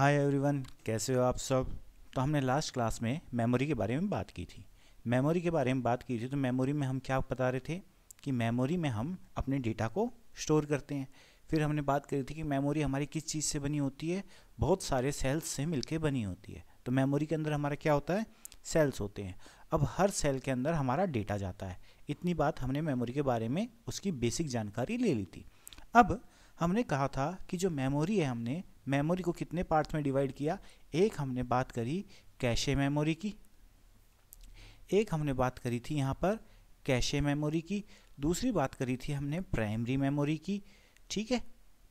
Hi everyone कैसे हो आप सब तो हमने लास्ट क्लास में मेमोरी के बारे में बात की थी मेमोरी के बारे में बात की थी तो मेमोरी में हम क्या बता रहे थे कि मेमोरी में हम अपने डेटा को स्टोर करते हैं फिर हमने बात करी थी कि मेमोरी हमारी किस चीज़ से बनी होती है बहुत सारे सेल्स से मिल बनी होती है तो मेमोरी के अंदर हमारा क्या होता है सेल्स होते हैं अब हर सेल के अंदर हमारा डेटा जाता है इतनी बात हमने मेमोरी के बारे में उसकी बेसिक जानकारी ले ली थी अब हमने कहा था कि जो मेमोरी है हमने मेमोरी को कितने पार्ट्स में डिवाइड किया एक हमने बात करी कैशे मेमोरी की एक हमने बात करी थी यहाँ पर कैशे मेमोरी की दूसरी बात करी थी हमने प्राइमरी मेमोरी की ठीक है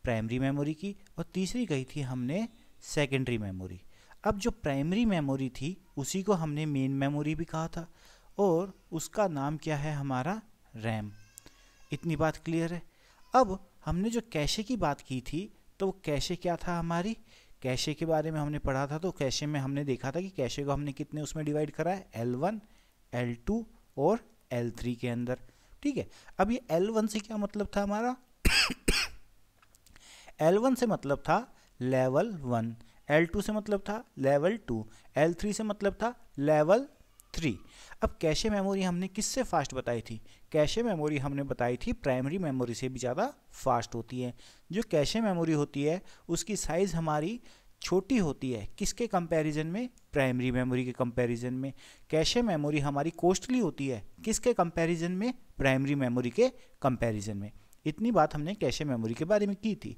प्राइमरी मेमोरी की और तीसरी कही थी हमने सेकेंडरी मेमोरी अब जो प्राइमरी मेमोरी थी उसी को हमने मेन मेमोरी भी कहा था और उसका नाम क्या है हमारा रैम इतनी बात क्लियर है अब हमने जो कैशे की बात की थी तो वो कैशे क्या था हमारी कैशे के बारे में हमने पढ़ा था तो कैशे में हमने देखा था कि कैशे को हमने कितने उसमें डिवाइड करा है एल वन एल टू और एल थ्री के अंदर ठीक है अब ये एल वन से क्या मतलब था हमारा एल वन से मतलब था लेवल वन एल टू से मतलब था लेवल टू एल थ्री से मतलब था लेवल थ्री अब कैशे मेमोरी हमने किससे फास्ट बताई थी कैशे मेमोरी हमने बताई थी प्राइमरी मेमोरी से भी ज़्यादा फास्ट होती है जो कैशे मेमोरी होती है उसकी साइज़ हमारी छोटी होती है किसके कंपैरिजन में प्राइमरी मेमोरी के कंपैरिजन में कैशे मेमोरी हमारी कोस्टली होती है किसके कंपैरिजन में प्राइमरी मेमोरी के कंपैरिजन में इतनी बात हमने कैशे मेमोरी के बारे में की थी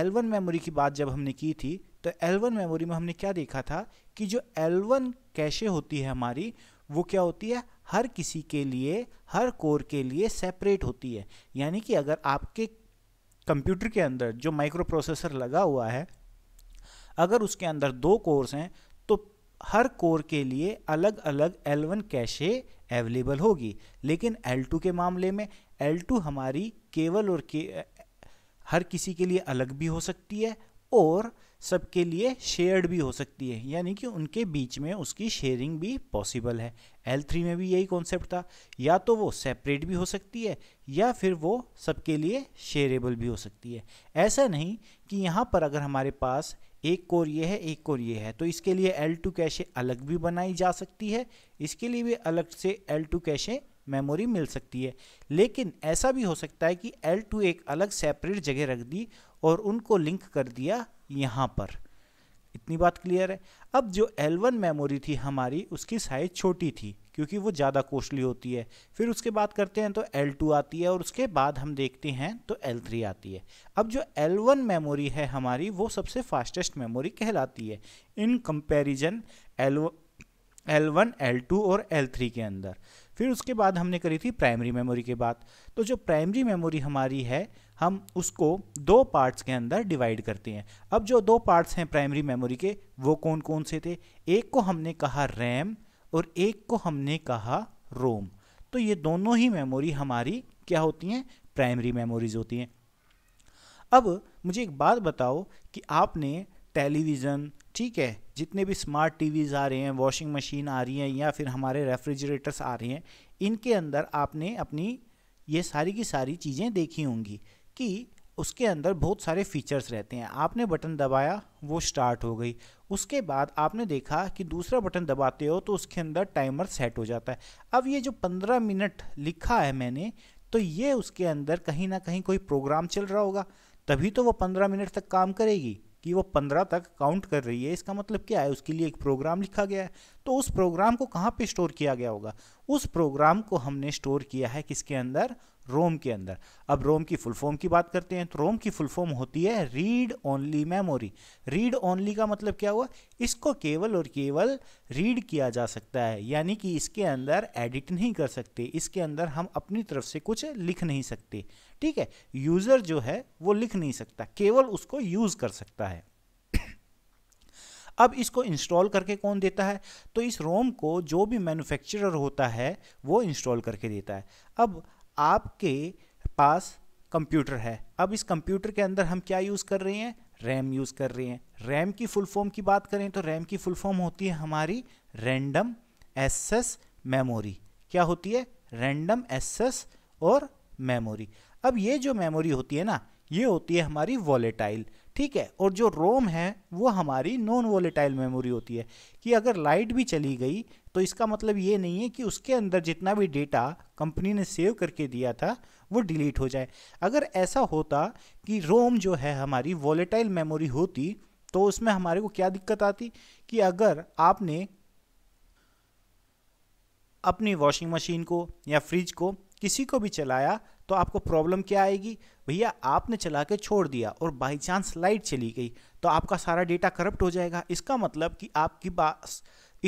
L1 मेमोरी की बात जब हमने की थी तो L1 मेमोरी में हमने क्या देखा था कि जो L1 कैशे होती है हमारी वो क्या होती है हर किसी के लिए हर कोर के लिए सेपरेट होती है यानी कि अगर आपके कंप्यूटर के अंदर जो माइक्रो प्रोसेसर लगा हुआ है अगर उसके अंदर दो कोर्स हैं तो हर कोर के लिए अलग अलग L1 कैशे अवेलेबल होगी लेकिन L2 के मामले में L2 हमारी केवल और के हर किसी के लिए अलग भी हो सकती है और सबके लिए शेयर्ड भी हो सकती है यानी कि उनके बीच में उसकी शेयरिंग भी पॉसिबल है एल थ्री में भी यही कॉन्सेप्ट था या तो वो सेपरेट भी हो सकती है या फिर वो सबके लिए शेयरेबल भी हो सकती है ऐसा नहीं कि यहाँ पर अगर हमारे पास एक कोर ये है एक कोर ये है तो इसके लिए एल टू कैशे अलग भी बनाई जा सकती है इसके लिए भी अलग से एल टू कैशे मेमोरी मिल सकती है लेकिन ऐसा भी हो सकता है कि L2 एक अलग सेपरेट जगह रख दी और उनको लिंक कर दिया यहाँ पर इतनी बात क्लियर है अब जो L1 मेमोरी थी हमारी उसकी साइज़ छोटी थी क्योंकि वो ज़्यादा कोस्टली होती है फिर उसके बाद करते हैं तो L2 आती है और उसके बाद हम देखते हैं तो L3 आती है अब जो L1 मेमोरी है हमारी वो सबसे फास्टेस्ट मेमोरी कहलाती है in comparison L L1, L2 और L3 के अंदर फिर उसके बाद हमने करी थी प्राइमरी मेमोरी के बाद तो जो प्राइमरी मेमोरी हमारी है हम उसको दो पार्ट्स के अंदर डिवाइड करते हैं अब जो दो पार्ट्स हैं प्राइमरी मेमोरी के वो कौन कौन से थे एक को हमने कहा रैम और एक को हमने कहा रोम तो ये दोनों ही मेमोरी हमारी क्या होती हैं प्राइमरी मेमोरीज होती हैं अब मुझे एक बात बताओ कि आपने टेलीविज़न ठीक है जितने भी स्मार्ट टीवीज़ आ रहे हैं वॉशिंग मशीन आ रही हैं या फिर हमारे रेफ्रिजरेटर्स आ रहे हैं इनके अंदर आपने अपनी ये सारी की सारी चीज़ें देखी होंगी कि उसके अंदर बहुत सारे फीचर्स रहते हैं आपने बटन दबाया वो स्टार्ट हो गई उसके बाद आपने देखा कि दूसरा बटन दबाते हो तो उसके अंदर टाइमर सेट हो जाता है अब ये जो पंद्रह मिनट लिखा है मैंने तो ये उसके अंदर कहीं ना कहीं कोई प्रोग्राम चल रहा होगा तभी तो वो पंद्रह मिनट तक काम करेगी कि वो पंद्रह तक काउंट कर रही है इसका मतलब क्या है उसके लिए एक प्रोग्राम लिखा गया है तो उस प्रोग्राम को कहाँ पे स्टोर किया गया होगा उस प्रोग्राम को हमने स्टोर किया है किसके अंदर रोम के अंदर अब रोम की फुल फॉर्म की बात करते हैं तो रोम की फुल फॉर्म होती है read only memory read only का मतलब क्या हुआ इसको केवल और केवल रीड किया जा सकता है यानी कि इसके अंदर एडिट नहीं कर सकते इसके अंदर हम अपनी तरफ से कुछ लिख नहीं सकते ठीक है यूज़र जो है वो लिख नहीं सकता केवल उसको यूज़ कर सकता है अब इसको इंस्टॉल करके कौन देता है तो इस रोम को जो भी मैन्युफैक्चरर होता है वो इंस्टॉल करके देता है अब आपके पास कंप्यूटर है अब इस कंप्यूटर के अंदर हम क्या यूज़ कर रहे हैं रैम यूज़ कर रहे हैं रैम की फुल फॉर्म की बात करें तो रैम की फुल फॉर्म होती है हमारी रैंडम एसेस मेमोरी क्या होती है रैंडम एसेस और मेमोरी अब ये जो मेमोरी होती है ना ये होती है हमारी वॉलेटाइल ठीक है और जो रोम है वो हमारी नॉन वोलेटाइल मेमोरी होती है कि अगर लाइट भी चली गई तो इसका मतलब ये नहीं है कि उसके अंदर जितना भी डेटा कंपनी ने सेव करके दिया था वो डिलीट हो जाए अगर ऐसा होता कि रोम जो है हमारी वॉलेटाइल मेमोरी होती तो उसमें हमारे को क्या दिक्कत आती कि अगर आपने अपनी वॉशिंग मशीन को या फ्रिज को किसी को भी चलाया तो आपको प्रॉब्लम क्या आएगी भैया आपने चला के छोड़ दिया और बाई चांस लाइट चली गई तो आपका सारा डेटा करप्ट हो जाएगा इसका मतलब कि आपकी बात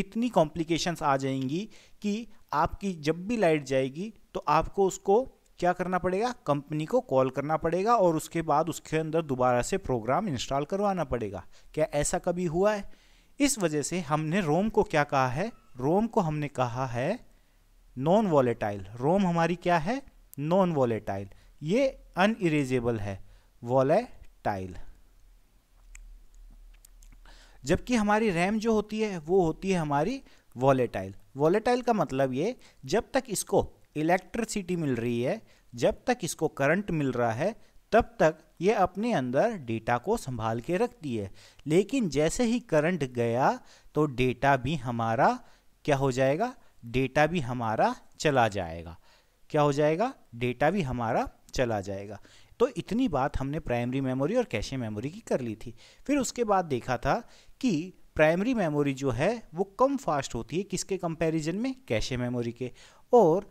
इतनी कॉम्प्लिकेशंस आ जाएंगी कि आपकी जब भी लाइट जाएगी तो आपको उसको क्या करना पड़ेगा कंपनी को कॉल करना पड़ेगा और उसके बाद उसके अंदर दोबारा से प्रोग्राम इंस्टॉल करवाना पड़ेगा क्या ऐसा कभी हुआ है इस वजह से हमने रोम को क्या कहा है रोम को हमने कहा है नॉन वॉलेटाइल रोम हमारी क्या है नॉन वॉलेटाइल ये अनइरेजेबल है वॉलेटाइल जबकि हमारी रैम जो होती है वो होती है हमारी वॉलेटाइल वॉलेटाइल का मतलब ये जब तक इसको इलेक्ट्रिसिटी मिल रही है जब तक इसको करंट मिल रहा है तब तक ये अपने अंदर डेटा को संभाल के रखती है लेकिन जैसे ही करंट गया तो डेटा भी हमारा क्या हो जाएगा डेटा भी हमारा चला जाएगा क्या हो जाएगा डेटा भी हमारा चला जाएगा तो इतनी बात हमने प्राइमरी मेमोरी और कैशे मेमोरी की कर ली थी फिर उसके बाद देखा था कि प्राइमरी मेमोरी जो है वो कम फास्ट होती है किसके कंपैरिजन में कैशे मेमोरी के और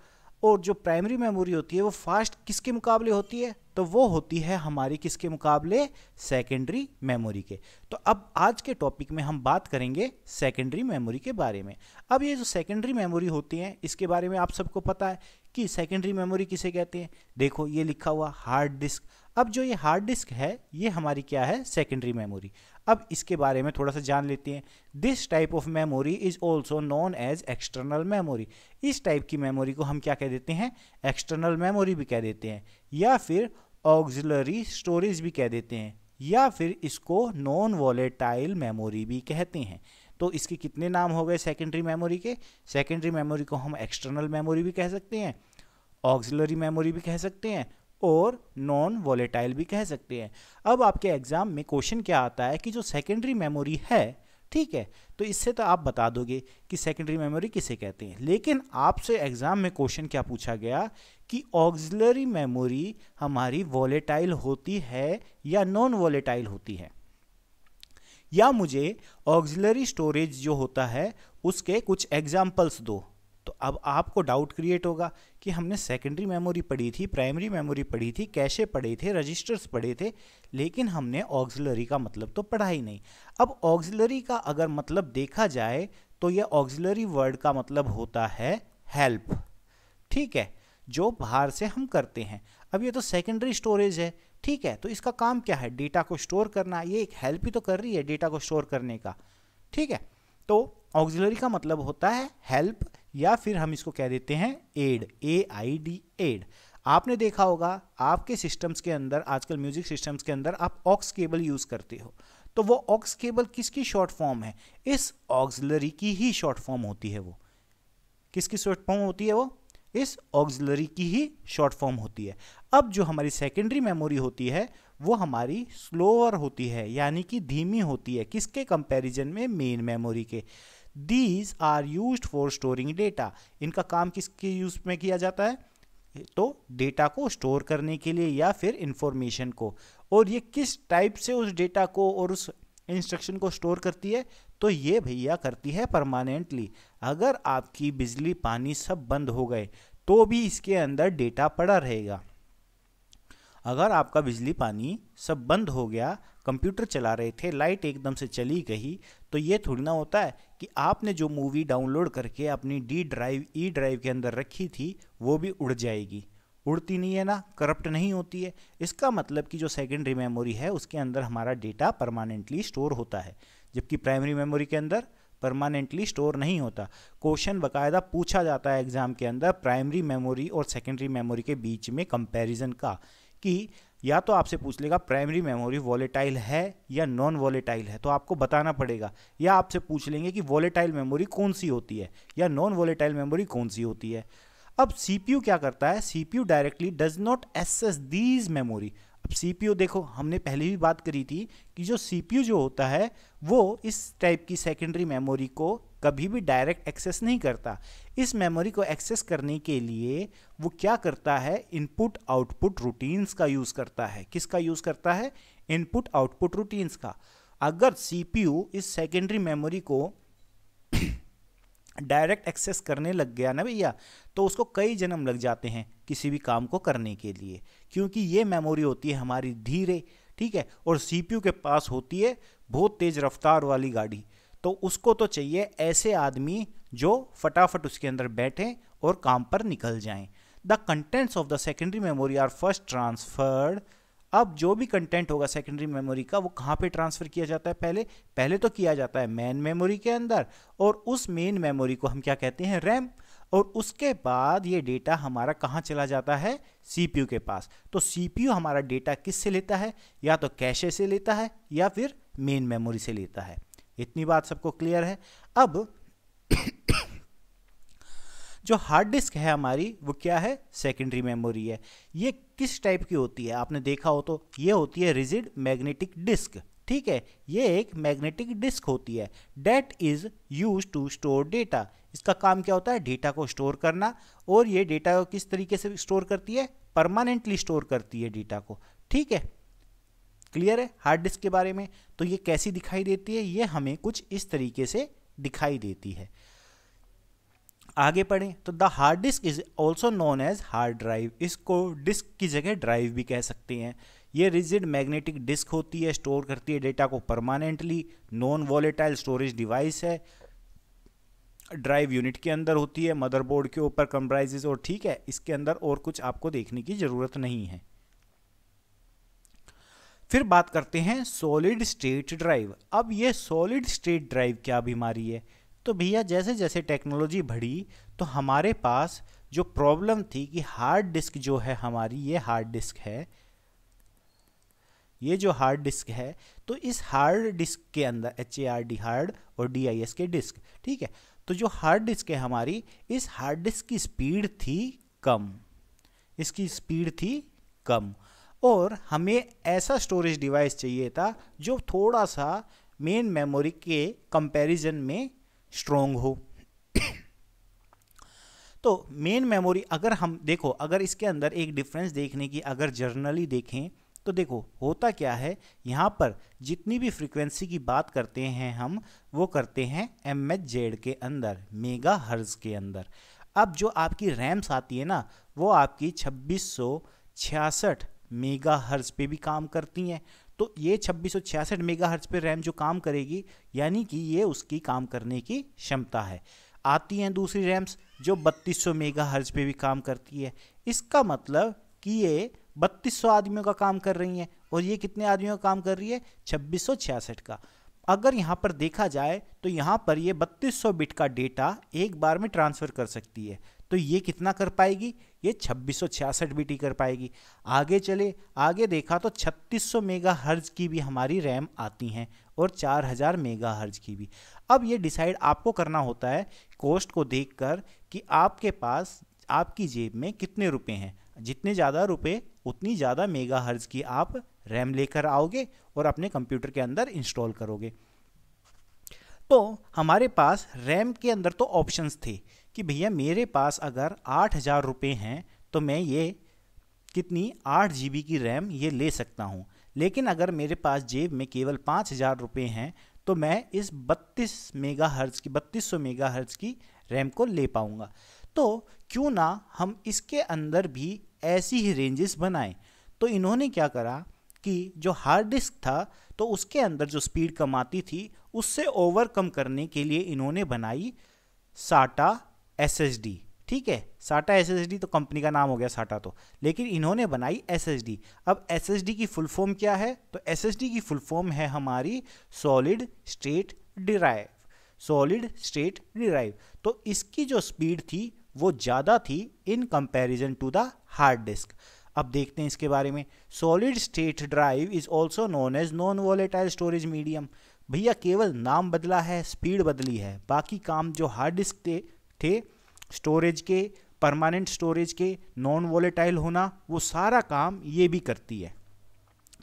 और जो प्राइमरी मेमोरी होती है वो फास्ट किसके मुकाबले होती है तो वो होती है हमारी किसके मुकाबले सेकेंडरी मेमोरी के तो अब आज के टॉपिक में हम बात करेंगे सेकेंडरी मेमोरी के बारे में अब ये जो सेकेंडरी मेमोरी होती है इसके बारे में आप सबको पता है कि सेकेंडरी मेमोरी किसे कहते हैं देखो ये लिखा हुआ हार्ड डिस्क अब जो ये हार्ड डिस्क है ये हमारी क्या है सेकेंडरी मेमोरी अब इसके बारे में थोड़ा सा जान लेते हैं this type of memory is also known as external memory इस टाइप की मेमोरी को हम क्या कह देते हैं एक्सटर्नल मेमोरी भी कह देते हैं या फिर ऑक्जिलरी स्टोरेज भी कह देते हैं या फिर इसको नॉन वॉलेटाइल मेमोरी भी कहते हैं तो इसके कितने नाम हो गए सेकेंडरी मेमोरी के सेकेंडरी मेमोरी को हम एक्सटर्नल मेमोरी भी कह सकते हैं ऑक्सिलरी मेमोरी भी कह सकते हैं और नॉन वॉलेटाइल भी कह सकते हैं अब आपके एग्ज़ाम में क्वेश्चन क्या आता है कि जो सेकेंडरी मेमोरी है ठीक है तो इससे तो आप बता दोगे कि सेकेंडरी मेमोरी किसे कहते हैं लेकिन आपसे एग्ज़ाम में क्वेश्चन क्या पूछा गया कि ऑक्सिलरी मेमोरी हमारी वॉलेटाइल होती है या नॉन वॉलेटाइल होती है या मुझे ऑक्जिलरी स्टोरेज जो होता है उसके कुछ एग्जाम्पल्स दो तो अब आपको डाउट क्रिएट होगा कि हमने सेकेंडरी मेमोरी पढ़ी थी प्राइमरी मेमोरी पढ़ी थी कैसे पढ़े थे रजिस्टर्स पढ़े थे लेकिन हमने ऑक्जिलरी का मतलब तो पढ़ा ही नहीं अब ऑक्जिलरी का अगर मतलब देखा जाए तो यह ऑक्जिलरी वर्ड का मतलब होता है हेल्प ठीक है जो बाहर से हम करते हैं अब ये तो सेकेंडरी स्टोरेज है ठीक है तो इसका काम क्या है डेटा को स्टोर करना ये एक हेल्प ही तो कर रही है डेटा को स्टोर करने का ठीक है तो ऑक्सिलरी का मतलब होता है हेल्प या फिर हम इसको कह देते हैं aid A I D aid आपने देखा होगा आपके सिस्टम्स के अंदर आजकल म्यूजिक सिस्टम्स के अंदर आप ऑक्स केबल यूज़ करते हो तो वो ऑक्स केबल किसकी शॉर्ट फॉर्म है इस ऑक्सिलरी की ही शॉर्ट फॉर्म होती है वो किसकी शॉर्ट फॉर्म होती है वो इस ऑक्जिलरी की ही शॉर्ट फॉर्म होती है अब जो हमारी सेकेंडरी मेमोरी होती है वो हमारी स्लोअर होती है यानी कि धीमी होती है किसके कंपैरिजन में मेन मेमोरी के these are use for storing data इनका काम किसके यूज में किया जाता है तो डेटा को स्टोर करने के लिए या फिर इंफॉर्मेशन को और ये किस टाइप से उस डेटा को और उस इंस्ट्रक्शन को स्टोर करती है तो ये भैया करती है परमानेंटली अगर आपकी बिजली पानी सब बंद हो गए तो भी इसके अंदर डेटा पड़ा रहेगा अगर आपका बिजली पानी सब बंद हो गया कंप्यूटर चला रहे थे लाइट एकदम से चली गई तो ये थोड़ी ना होता है कि आपने जो मूवी डाउनलोड करके अपनी डी ड्राइव ई ड्राइव के अंदर रखी थी वो भी उड़ जाएगी उड़ती नहीं है ना करप्ट नहीं होती है इसका मतलब कि जो सेकेंडरी मेमोरी है उसके अंदर हमारा डेटा परमानेंटली स्टोर होता है जबकि प्राइमरी मेमोरी के अंदर परमानेंटली स्टोर नहीं होता क्वेश्चन बकायदा पूछा जाता है एग्ज़ाम के अंदर प्राइमरी मेमोरी और सेकेंडरी मेमोरी के बीच में कंपेरिजन का कि या तो आपसे पूछ लेगा प्राइमरी मेमोरी वॉलेटाइल है या नॉन वॉलेटाइल है तो आपको बताना पड़ेगा या आपसे पूछ लेंगे कि वॉलेटाइल मेमोरी कौन सी होती है या नॉन वॉलेटाइल मेमोरी कौन सी होती है अब सीपीयू क्या करता है CPU directly does not access these memory अब सीपीयू देखो हमने पहले भी बात करी थी कि जो सीपीयू जो होता है वो इस टाइप की सेकेंडरी मेमोरी को कभी भी डायरेक्ट एक्सेस नहीं करता इस मेमोरी को एक्सेस करने के लिए वो क्या करता है इनपुट आउटपुट रूटीन्स का यूज़ करता है किसका यूज़ करता है इनपुट आउटपुट रूटीन्स का अगर सीपीयू इस सेकेंडरी मेमोरी को डायरेक्ट एक्सेस करने लग गया ना भैया तो उसको कई जन्म लग जाते हैं किसी भी काम को करने के लिए क्योंकि ये मेमोरी होती है हमारी धीरे ठीक है और सीपीयू के पास होती है बहुत तेज़ रफ्तार वाली गाड़ी तो उसको तो चाहिए ऐसे आदमी जो फटाफट उसके अंदर बैठें और काम पर निकल जाएं the contents of the secondary memory are first transferred अब जो भी कंटेंट होगा सेकेंडरी मेमोरी का वो कहाँ पे ट्रांसफ़र किया जाता है पहले पहले तो किया जाता है मेन मेमोरी के अंदर और उस मेन मेमोरी को हम क्या कहते हैं रैम और उसके बाद ये डेटा हमारा कहाँ चला जाता है सीपीयू के पास तो सीपीयू हमारा डेटा किस से लेता है या तो कैशे से लेता है या फिर मेन मेमोरी से लेता है इतनी बात सबको क्लियर है अब जो हार्ड डिस्क है हमारी वो क्या है सेकेंडरी मेमोरी है ये किस टाइप की होती है आपने देखा हो तो ये होती है रिजिड मैग्नेटिक डिस्क ठीक है ये एक मैग्नेटिक डिस्क होती है that is use to store data इसका काम क्या होता है डेटा को स्टोर करना और ये डेटा को किस तरीके से स्टोर करती है परमानेंटली स्टोर करती है डेटा को ठीक है क्लियर है हार्ड डिस्क के बारे में तो ये कैसी दिखाई देती है ये हमें कुछ इस तरीके से दिखाई देती है आगे पढ़ें तो the hard disk is also known as hard drive इसको डिस्क की जगह ड्राइव भी कह सकते हैं ये रिजिड मैग्नेटिक डिस्क होती है स्टोर करती है डेटा को permanently non volatile storage device है ड्राइव यूनिट के अंदर होती है मदरबोर्ड के ऊपर कंप्राइजेज और ठीक है इसके अंदर और कुछ आपको देखने की ज़रूरत नहीं है फिर बात करते हैं सॉलिड स्टेट ड्राइव अब ये सॉलिड स्टेट ड्राइव क्या बीमारी है तो भैया जैसे जैसे टेक्नोलॉजी बढ़ी तो हमारे पास जो प्रॉब्लम थी कि हार्ड डिस्क जो है हमारी ये हार्ड डिस्क है ये जो हार्ड डिस्क है तो इस हार्ड डिस्क के अंदर H A R D hard और डी आई एस के डिस्क ठीक है तो जो हार्ड डिस्क है हमारी इस हार्ड डिस्क की स्पीड थी कम इसकी स्पीड थी कम और हमें ऐसा स्टोरेज डिवाइस चाहिए था जो थोड़ा सा मेन मेमोरी के कंपैरिजन में स्ट्रोंग हो तो मेन मेमोरी अगर हम देखो अगर इसके अंदर एक डिफरेंस देखने की अगर जर्नली देखें तो देखो होता क्या है यहाँ पर जितनी भी फ्रीक्वेंसी की बात करते हैं हम वो करते हैं एम एच जेड के अंदर मेगा हर्ज के अंदर अब जो आपकी रैम्स आती है ना वो आपकी छब्बीस सौ छियासठ मेगा हर्ज पे भी काम करती हैं तो ये छब्बीस सौ छियासठ मेगा हर्ज पर रैम जो काम करेगी यानी कि ये उसकी काम करने की क्षमता है आती हैं दूसरी रैम्स जो बत्तीस सौ मेगा हर्ज पे भी काम करती है इसका मतलब कि ये बत्तीस सौ आदमियों का काम कर रही हैं और ये कितने आदमियों का काम कर रही है छब्बीस सौ छियासठ का अगर यहाँ पर देखा जाए तो यहाँ पर ये 3200 बिट का डेटा एक बार में ट्रांसफ़र कर सकती है तो ये कितना कर पाएगी ये छब्बीस बीटी कर पाएगी आगे चले आगे देखा तो 3600 मेगाहर्ज की भी हमारी रैम आती हैं और 4000 मेगाहर्ज की भी अब ये डिसाइड आपको करना होता है कॉस्ट को देखकर कि आपके पास आपकी जेब में कितने रुपए हैं जितने ज़्यादा रुपए उतनी ज़्यादा मेगाहर्ज की आप रैम लेकर आओगे और अपने कंप्यूटर के अंदर इंस्टॉल करोगे तो हमारे पास रैम के अंदर तो ऑप्शंस थे कि भैया मेरे पास अगर आठ हज़ार रुपये हैं तो मैं ये कितनी आठ जी की रैम ये ले सकता हूँ लेकिन अगर मेरे पास जेब में केवल पाँच हज़ार रुपये हैं तो मैं इस बत्तीस मेगा हर्ज की बत्तीस सौ मेगा हर्ज की रैम को ले पाऊँगा तो क्यों ना हम इसके अंदर भी ऐसी ही रेंजेस बनाएं तो इन्होंने क्या करा कि जो हार्ड डिस्क था तो उसके अंदर जो स्पीड कम आती थी उससे ओवरकम करने के लिए इन्होंने बनाई साटा एस ठीक है साटा एस तो कंपनी का नाम हो गया साटा तो लेकिन इन्होंने बनाई एस अब एस की फुल फॉर्म क्या है तो एस की फुल फॉर्म है हमारी solid state drive solid state drive तो इसकी जो स्पीड थी वो ज़्यादा थी in comparison to the hard disk अब देखते हैं इसके बारे में solid state drive is also known as non volatile storage medium भैया केवल नाम बदला है स्पीड बदली है बाकी काम जो हार्ड डिस्क थे थे स्टोरेज के परमानेंट स्टोरेज के नॉन वॉलेटाइल होना वो सारा काम ये भी करती है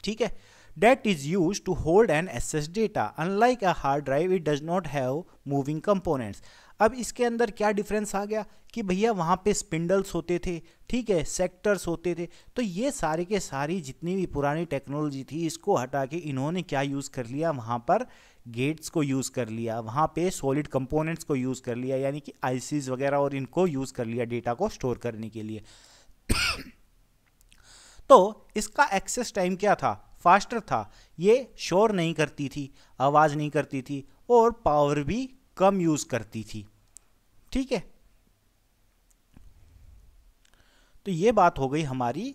ठीक है is use to hold N S S data unlike a hard drive it does not have moving components अब इसके अंदर क्या डिफरेंस आ गया कि भैया वहाँ पे स्पिंडल्स होते थे ठीक है सेक्टर्स होते थे तो ये सारे के सारी जितनी भी पुरानी टेक्नोलॉजी थी इसको हटा के इन्होंने क्या यूज़ कर लिया वहाँ पर गेट्स को यूज़ कर लिया वहाँ पे सॉलिड कंपोनेंट्स को यूज़ कर लिया यानी कि आईसीज वगैरह और इनको यूज़ कर लिया डेटा को स्टोर करने के लिए तो इसका एक्सेस टाइम क्या था फास्टर था ये शोर नहीं करती थी आवाज़ नहीं करती थी और पावर भी कम यूज़ करती थी ठीक है तो ये बात हो गई हमारी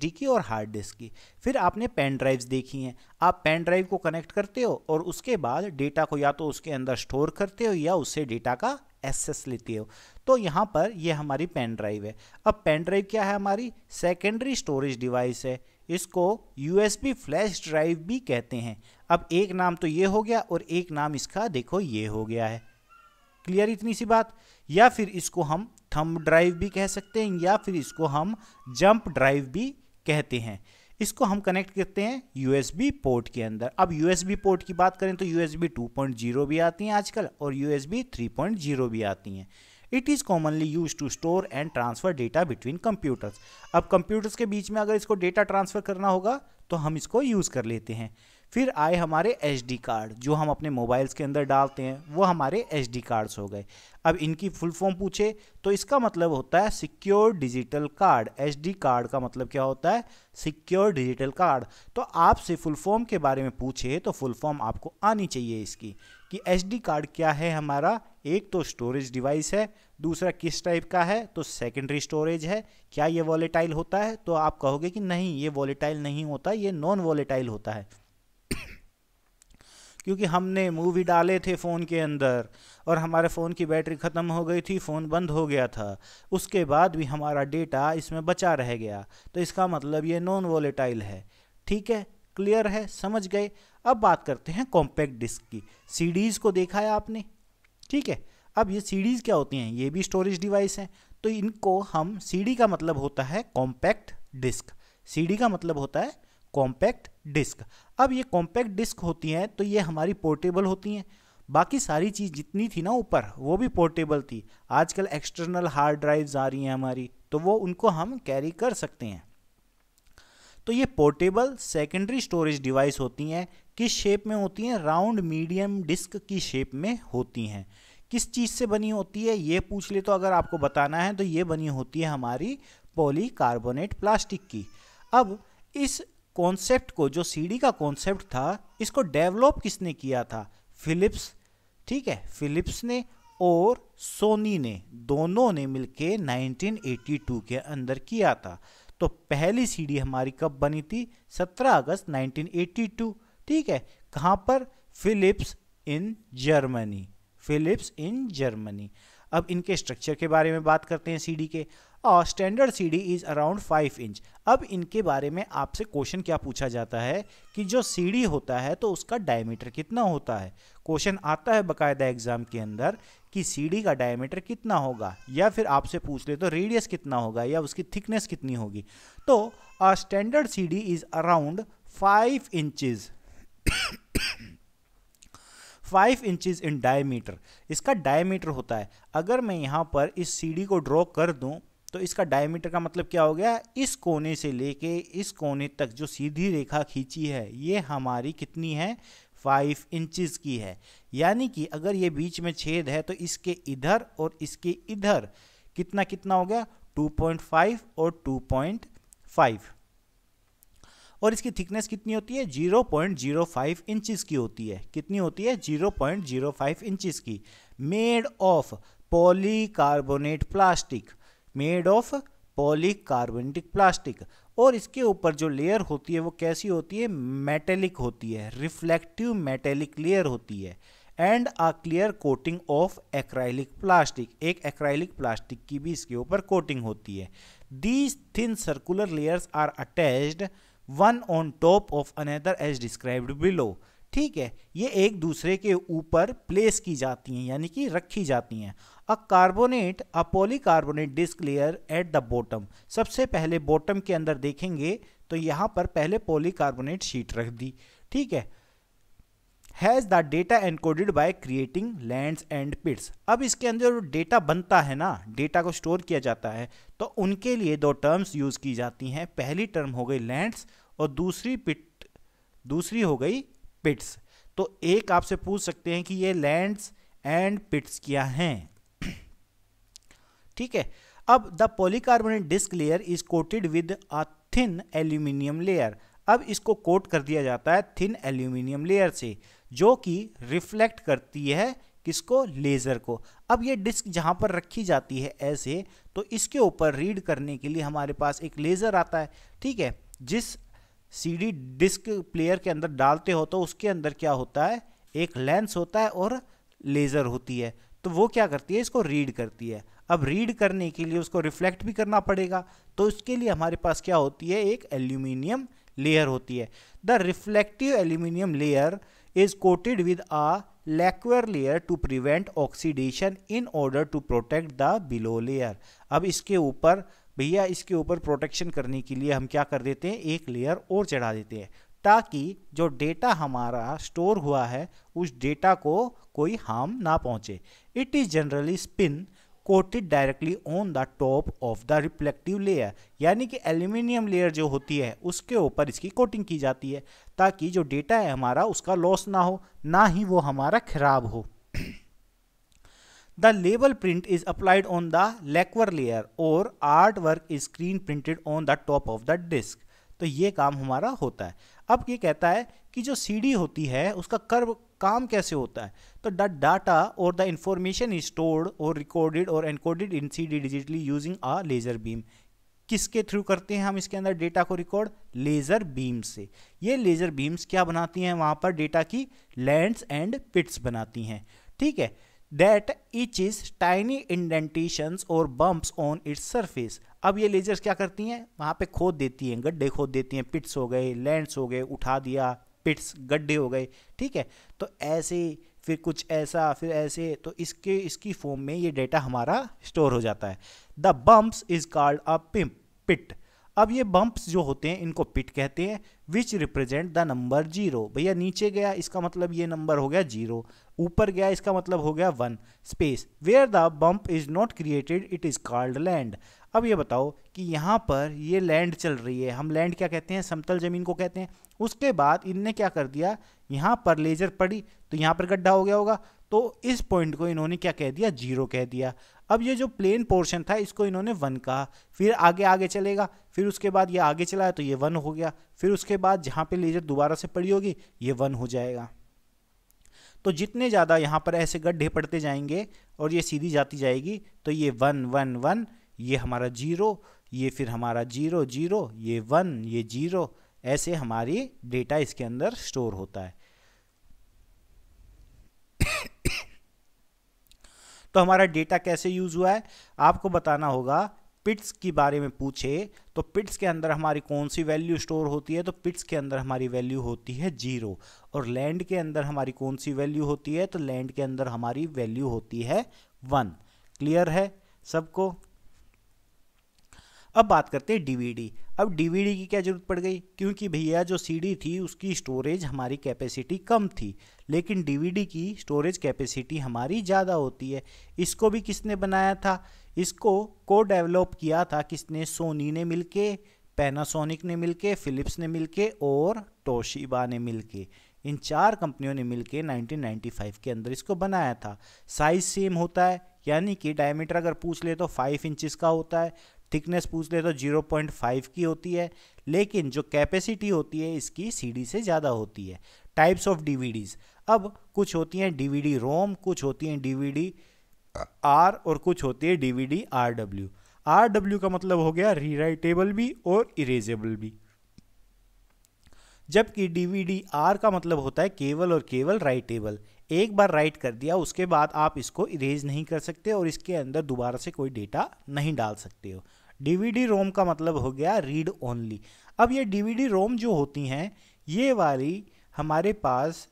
डी की और हार्ड डिस्क की फिर आपने पेन ड्राइव्स देखी हैं आप पेन ड्राइव को कनेक्ट करते हो और उसके बाद डेटा को या तो उसके अंदर स्टोर करते हो या उससे डेटा का एक्सेस लेते हो तो यहाँ पर ये हमारी पेन ड्राइव है अब पेन ड्राइव क्या है हमारी सेकेंडरी स्टोरेज डिवाइस है इसको यूएसबी फ्लैश ड्राइव भी कहते हैं अब एक नाम तो ये हो गया और एक नाम इसका देखो ये हो गया है क्लियर इतनी सी बात या फिर इसको हम थंब ड्राइव भी कह सकते हैं या फिर इसको हम जंप ड्राइव भी कहते हैं इसको हम कनेक्ट करते हैं यूएसबी पोर्ट के अंदर अब यूएसबी पोर्ट की बात करें तो यूएसबी 2.0 भी आती हैं आजकल और यूएसबी 3.0 भी आती हैं it is commonly use to store and transfer data between computers अब कंप्यूटर्स के बीच में अगर इसको डेटा ट्रांसफ़र करना होगा तो हम इसको यूज़ कर लेते हैं फिर आए हमारे एच कार्ड जो हम अपने मोबाइल्स के अंदर डालते हैं वो हमारे एच कार्ड्स हो गए अब इनकी फुल फॉर्म पूछे तो इसका मतलब होता है secure digital card H card का मतलब क्या होता है सिक्योर डिजिटल कार्ड तो आपसे फुल फॉर्म के बारे में पूछे तो फुल फॉर्म आपको आनी चाहिए इसकी कि एच कार्ड क्या है हमारा एक तो स्टोरेज डिवाइस है दूसरा किस टाइप का है तो सेकेंडरी स्टोरेज है क्या ये वॉलेटाइल होता है तो आप कहोगे कि नहीं ये वॉलेटाइल नहीं होता ये नॉन वॉलेटाइल होता है क्योंकि हमने मूवी डाले थे फ़ोन के अंदर और हमारे फ़ोन की बैटरी ख़त्म हो गई थी फ़ोन बंद हो गया था उसके बाद भी हमारा डेटा इसमें बचा रह गया तो इसका मतलब ये नॉन वॉलेटाइल है ठीक है क्लियर है समझ गए अब बात करते हैं कॉम्पैक्ट डिस्क की सीडीज़ को देखा है आपने ठीक है अब ये सीडीज़ क्या होती हैं ये भी स्टोरेज डिवाइस हैं तो इनको हम सीडी का मतलब होता है कॉम्पैक्ट डिस्क सीडी का मतलब होता है कॉम्पैक्ट डिस्क अब ये कॉम्पैक्ट डिस्क होती हैं तो ये हमारी पोर्टेबल होती हैं बाकी सारी चीज़ जितनी थी ना ऊपर वो भी पोर्टेबल थी आजकल एक्सटर्नल हार्ड ड्राइव्स आ रही हैं हमारी तो वो उनको हम कैरी कर सकते हैं तो ये पोर्टेबल सेकेंडरी स्टोरेज डिवाइस होती हैं किस शेप में होती हैं राउंड मीडियम डिस्क की शेप में होती हैं किस चीज़ से बनी होती है ये पूछ ले तो अगर आपको बताना है तो ये बनी होती है हमारी पॉलीकार्बोनेट प्लास्टिक की अब इस कॉन्सेप्ट को जो सीडी का कॉन्सेप्ट था इसको डेवलप किसने किया था फिलिप्स ठीक है फिलिप्स ने और सोनी ने दोनों ने मिलके 1982 के अंदर किया था तो पहली सीडी हमारी कब बनी थी 17 अगस्त 1982 ठीक है कहाँ पर Philips in Germany Philips in Germany अब इनके स्ट्रक्चर के बारे में बात करते हैं सीडी के और standard D is around five inch अब इनके बारे में आपसे क्वेश्चन क्या पूछा जाता है कि जो सी डी होता है तो उसका डायमीटर कितना होता है क्वेश्चन आता है बकायदा एग्जाम के अंदर कि सी डी का डायमीटर कितना होगा या फिर आपसे पूछ ले तो रेडियस कितना होगा या उसकी थिकनेस कितनी होगी तो standard standard D is around five inches five inches in diameter इसका डायमीटर होता है अगर मैं यहाँ पर इस सी डी को ड्रॉ कर दूँ तो इसका डायमीटर का मतलब क्या हो गया इस कोने से लेके इस कोने तक जो सीधी रेखा खींची है ये हमारी कितनी है फाइव इंचज की है यानी कि अगर ये बीच में छेद है तो इसके इधर और इसके इधर कितना कितना हो गया 2.5 और 2.5 और इसकी थिकनेस कितनी होती है 0.05 इंचेस की होती है कितनी होती है 0.05 इंचेस की made of polycarbonate plastic made of polycarbonatic plastic और इसके ऊपर जो लेयर होती है वो कैसी होती है मेटेलिक होती है रिफ्लेक्टिव मेटेलिक लेयर होती है and a clear coating of acrylic plastic एक एक्राइलिक प्लास्टिक की भी इसके ऊपर कोटिंग होती है these thin circular layers are attached one on top of another as described below ठीक है ये एक दूसरे के ऊपर प्लेस की जाती हैं यानी कि रखी जाती हैं a carbonate a polycarbonate disc layer at the bottom सबसे पहले बॉटम के अंदर देखेंगे तो यहाँ पर पहले पॉलीकार्बोनेट शीट रख दी ठीक है has the data encoded by creating lands and pits अब इसके अंदर डेटा बनता है ना डेटा को स्टोर किया जाता है तो उनके लिए दो टर्म्स यूज़ की जाती हैं पहली टर्म हो गई लैंड्स और दूसरी पिट दूसरी हो गई पिट्स तो एक आपसे पूछ सकते हैं कि ये लैंड्स एंड पिट्स क्या हैं ठीक है अब the polycarbonate disc layer is coated with a thin aluminium layer अब इसको कोट कर दिया जाता है थिन एल्यूमिनियम लेयर से जो कि रिफ्लेक्ट करती है किसको लेज़र को अब ये डिस्क जहाँ पर रखी जाती है ऐसे तो इसके ऊपर रीड करने के लिए हमारे पास एक लेज़र आता है ठीक है जिस सीडी डिस्क प्लेयर के अंदर डालते हो तो उसके अंदर क्या होता है एक लेंस होता है और लेज़र होती है तो वो क्या करती है इसको रीड करती है अब रीड करने के लिए उसको रिफ्लेक्ट भी करना पड़ेगा तो इसके लिए हमारे पास क्या होती है एक एल्यूमिनियम लेयर होती है the reflective aluminium layer is coated with a lacquer layer to prevent oxidation in order to protect the below layer अब इसके ऊपर भैया इसके ऊपर प्रोटेक्शन करने के लिए हम क्या कर देते हैं एक लेयर और चढ़ा देते हैं ताकि जो डेटा हमारा स्टोर हुआ है उस डेटा को कोई हार्म ना पहुंचे it is generally spin coated directly on the top of the reflective layer यानी कि एल्यूमिनियम लेयर जो होती है उसके ऊपर इसकी कोटिंग की जाती है ताकि जो डेटा है हमारा उसका लॉस ना हो ना ही वो हमारा खराब हो the label print is applied on the lacquer layer और art work is screen printed on the top of the disc तो ये काम हमारा होता है अब ये कहता है कि जो सी होती है उसका कर्व काम कैसे होता है तो द डाटा और द इंफॉर्मेशन इज स्टोर्ड और रिकॉर्डेड और encoded in C digitally using a laser beam किसके थ्रू करते हैं हम इसके अंदर डेटा को रिकॉर्ड लेज़र बीम से ये लेज़र बीम्स क्या बनाती हैं वहाँ पर डेटा की लैंड्स एंड पिट्स बनाती हैं ठीक है इच इज टाइनी indentations और बम्प्स ऑन इट्स सरफेस अब ये लेजर्स क्या करती हैं वहाँ पे खोद देती हैं गड्ढे खोद देती हैं पिट्स हो गए लैंड्स हो गए उठा दिया पिट्स गड्ढे हो गए ठीक है तो ऐसे फिर कुछ ऐसा फिर ऐसे तो इसके इसकी फॉर्म में ये डेटा हमारा स्टोर हो जाता है the bumps is called a pimp pit अब ये बम्प्स जो होते हैं इनको पिट कहते हैं which represent the number zero भैया नीचे गया इसका मतलब ये नंबर हो गया जीरो ऊपर गया इसका मतलब हो गया one space where the bump is not created it is called land अब ये बताओ कि यहाँ पर ये लैंड चल रही है हम लैंड क्या कहते हैं समतल ज़मीन को कहते हैं उसके बाद इनने क्या कर दिया यहाँ पर लेजर पड़ी तो यहाँ पर गड्ढा हो गया होगा तो इस पॉइंट को इन्होंने क्या कह दिया जीरो कह दिया अब ये जो प्लेन पोर्शन था इसको इन्होंने वन कहा फिर आगे आगे चलेगा फिर उसके बाद ये आगे चलाया तो ये वन हो गया फिर उसके बाद जहाँ पे लेजर दोबारा से पड़ी होगी ये वन हो जाएगा तो जितने ज़्यादा यहाँ पर ऐसे गड्ढे पड़ते जाएंगे और ये सीधी जाती जाएगी तो ये वन वन वन ये हमारा जीरो ये फिर हमारा जीरो जीरो ये वन ये जीरो ऐसे हमारी डेटा इसके अंदर स्टोर होता है तो हमारा डेटा कैसे यूज़ हुआ है आपको बताना होगा पिट्स के बारे में पूछे तो पिट्स के अंदर हमारी कौन सी वैल्यू स्टोर होती है तो पिट्स के अंदर हमारी वैल्यू होती है जीरो और लैंड के अंदर हमारी कौन सी वैल्यू होती है तो लैंड के अंदर हमारी वैल्यू होती है वन क्लियर है सबको अब बात करते हैं डीवीडी अब डीवीडी की क्या ज़रूरत पड़ गई क्योंकि भैया जो सीडी थी उसकी स्टोरेज हमारी कैपेसिटी कम थी लेकिन डीवीडी की स्टोरेज कैपेसिटी हमारी ज़्यादा होती है इसको भी किसने बनाया था इसको को डेवलप किया था किसने सोनी ने मिलके पैनासोनिक ने मिलके फिलिप्स ने मिलके और टोशिबा ने मिलके इन चार कंपनियों ने मिलके 1995 के अंदर इसको बनाया था साइज़ सेम होता है यानी कि डायमीटर अगर पूछ ले तो फाइव इंचज़ का होता है थिकनेस पूछ ले तो 0.5 की होती है लेकिन जो कैपेसिटी होती है इसकी सीडी से ज़्यादा होती है टाइप्स ऑफ डीवीडीज अब कुछ होती हैं डीवीडी रोम कुछ होती हैं डीवीडी आर और कुछ होती है डीवीडी आरडब्ल्यू आरडब्ल्यू का मतलब हो गया रीराइटेबल भी और इरेजेबल भी जबकि डीवीडी आर का मतलब होता है केवल और केवल राइटेबल एक बार राइट कर दिया उसके बाद आप इसको इरेज नहीं कर सकते और इसके अंदर दोबारा से कोई डेटा नहीं डाल सकते हो डीवीडी रोम का मतलब हो गया रीड ओनली अब ये डीवीडी रोम जो होती हैं ये वाली हमारे पास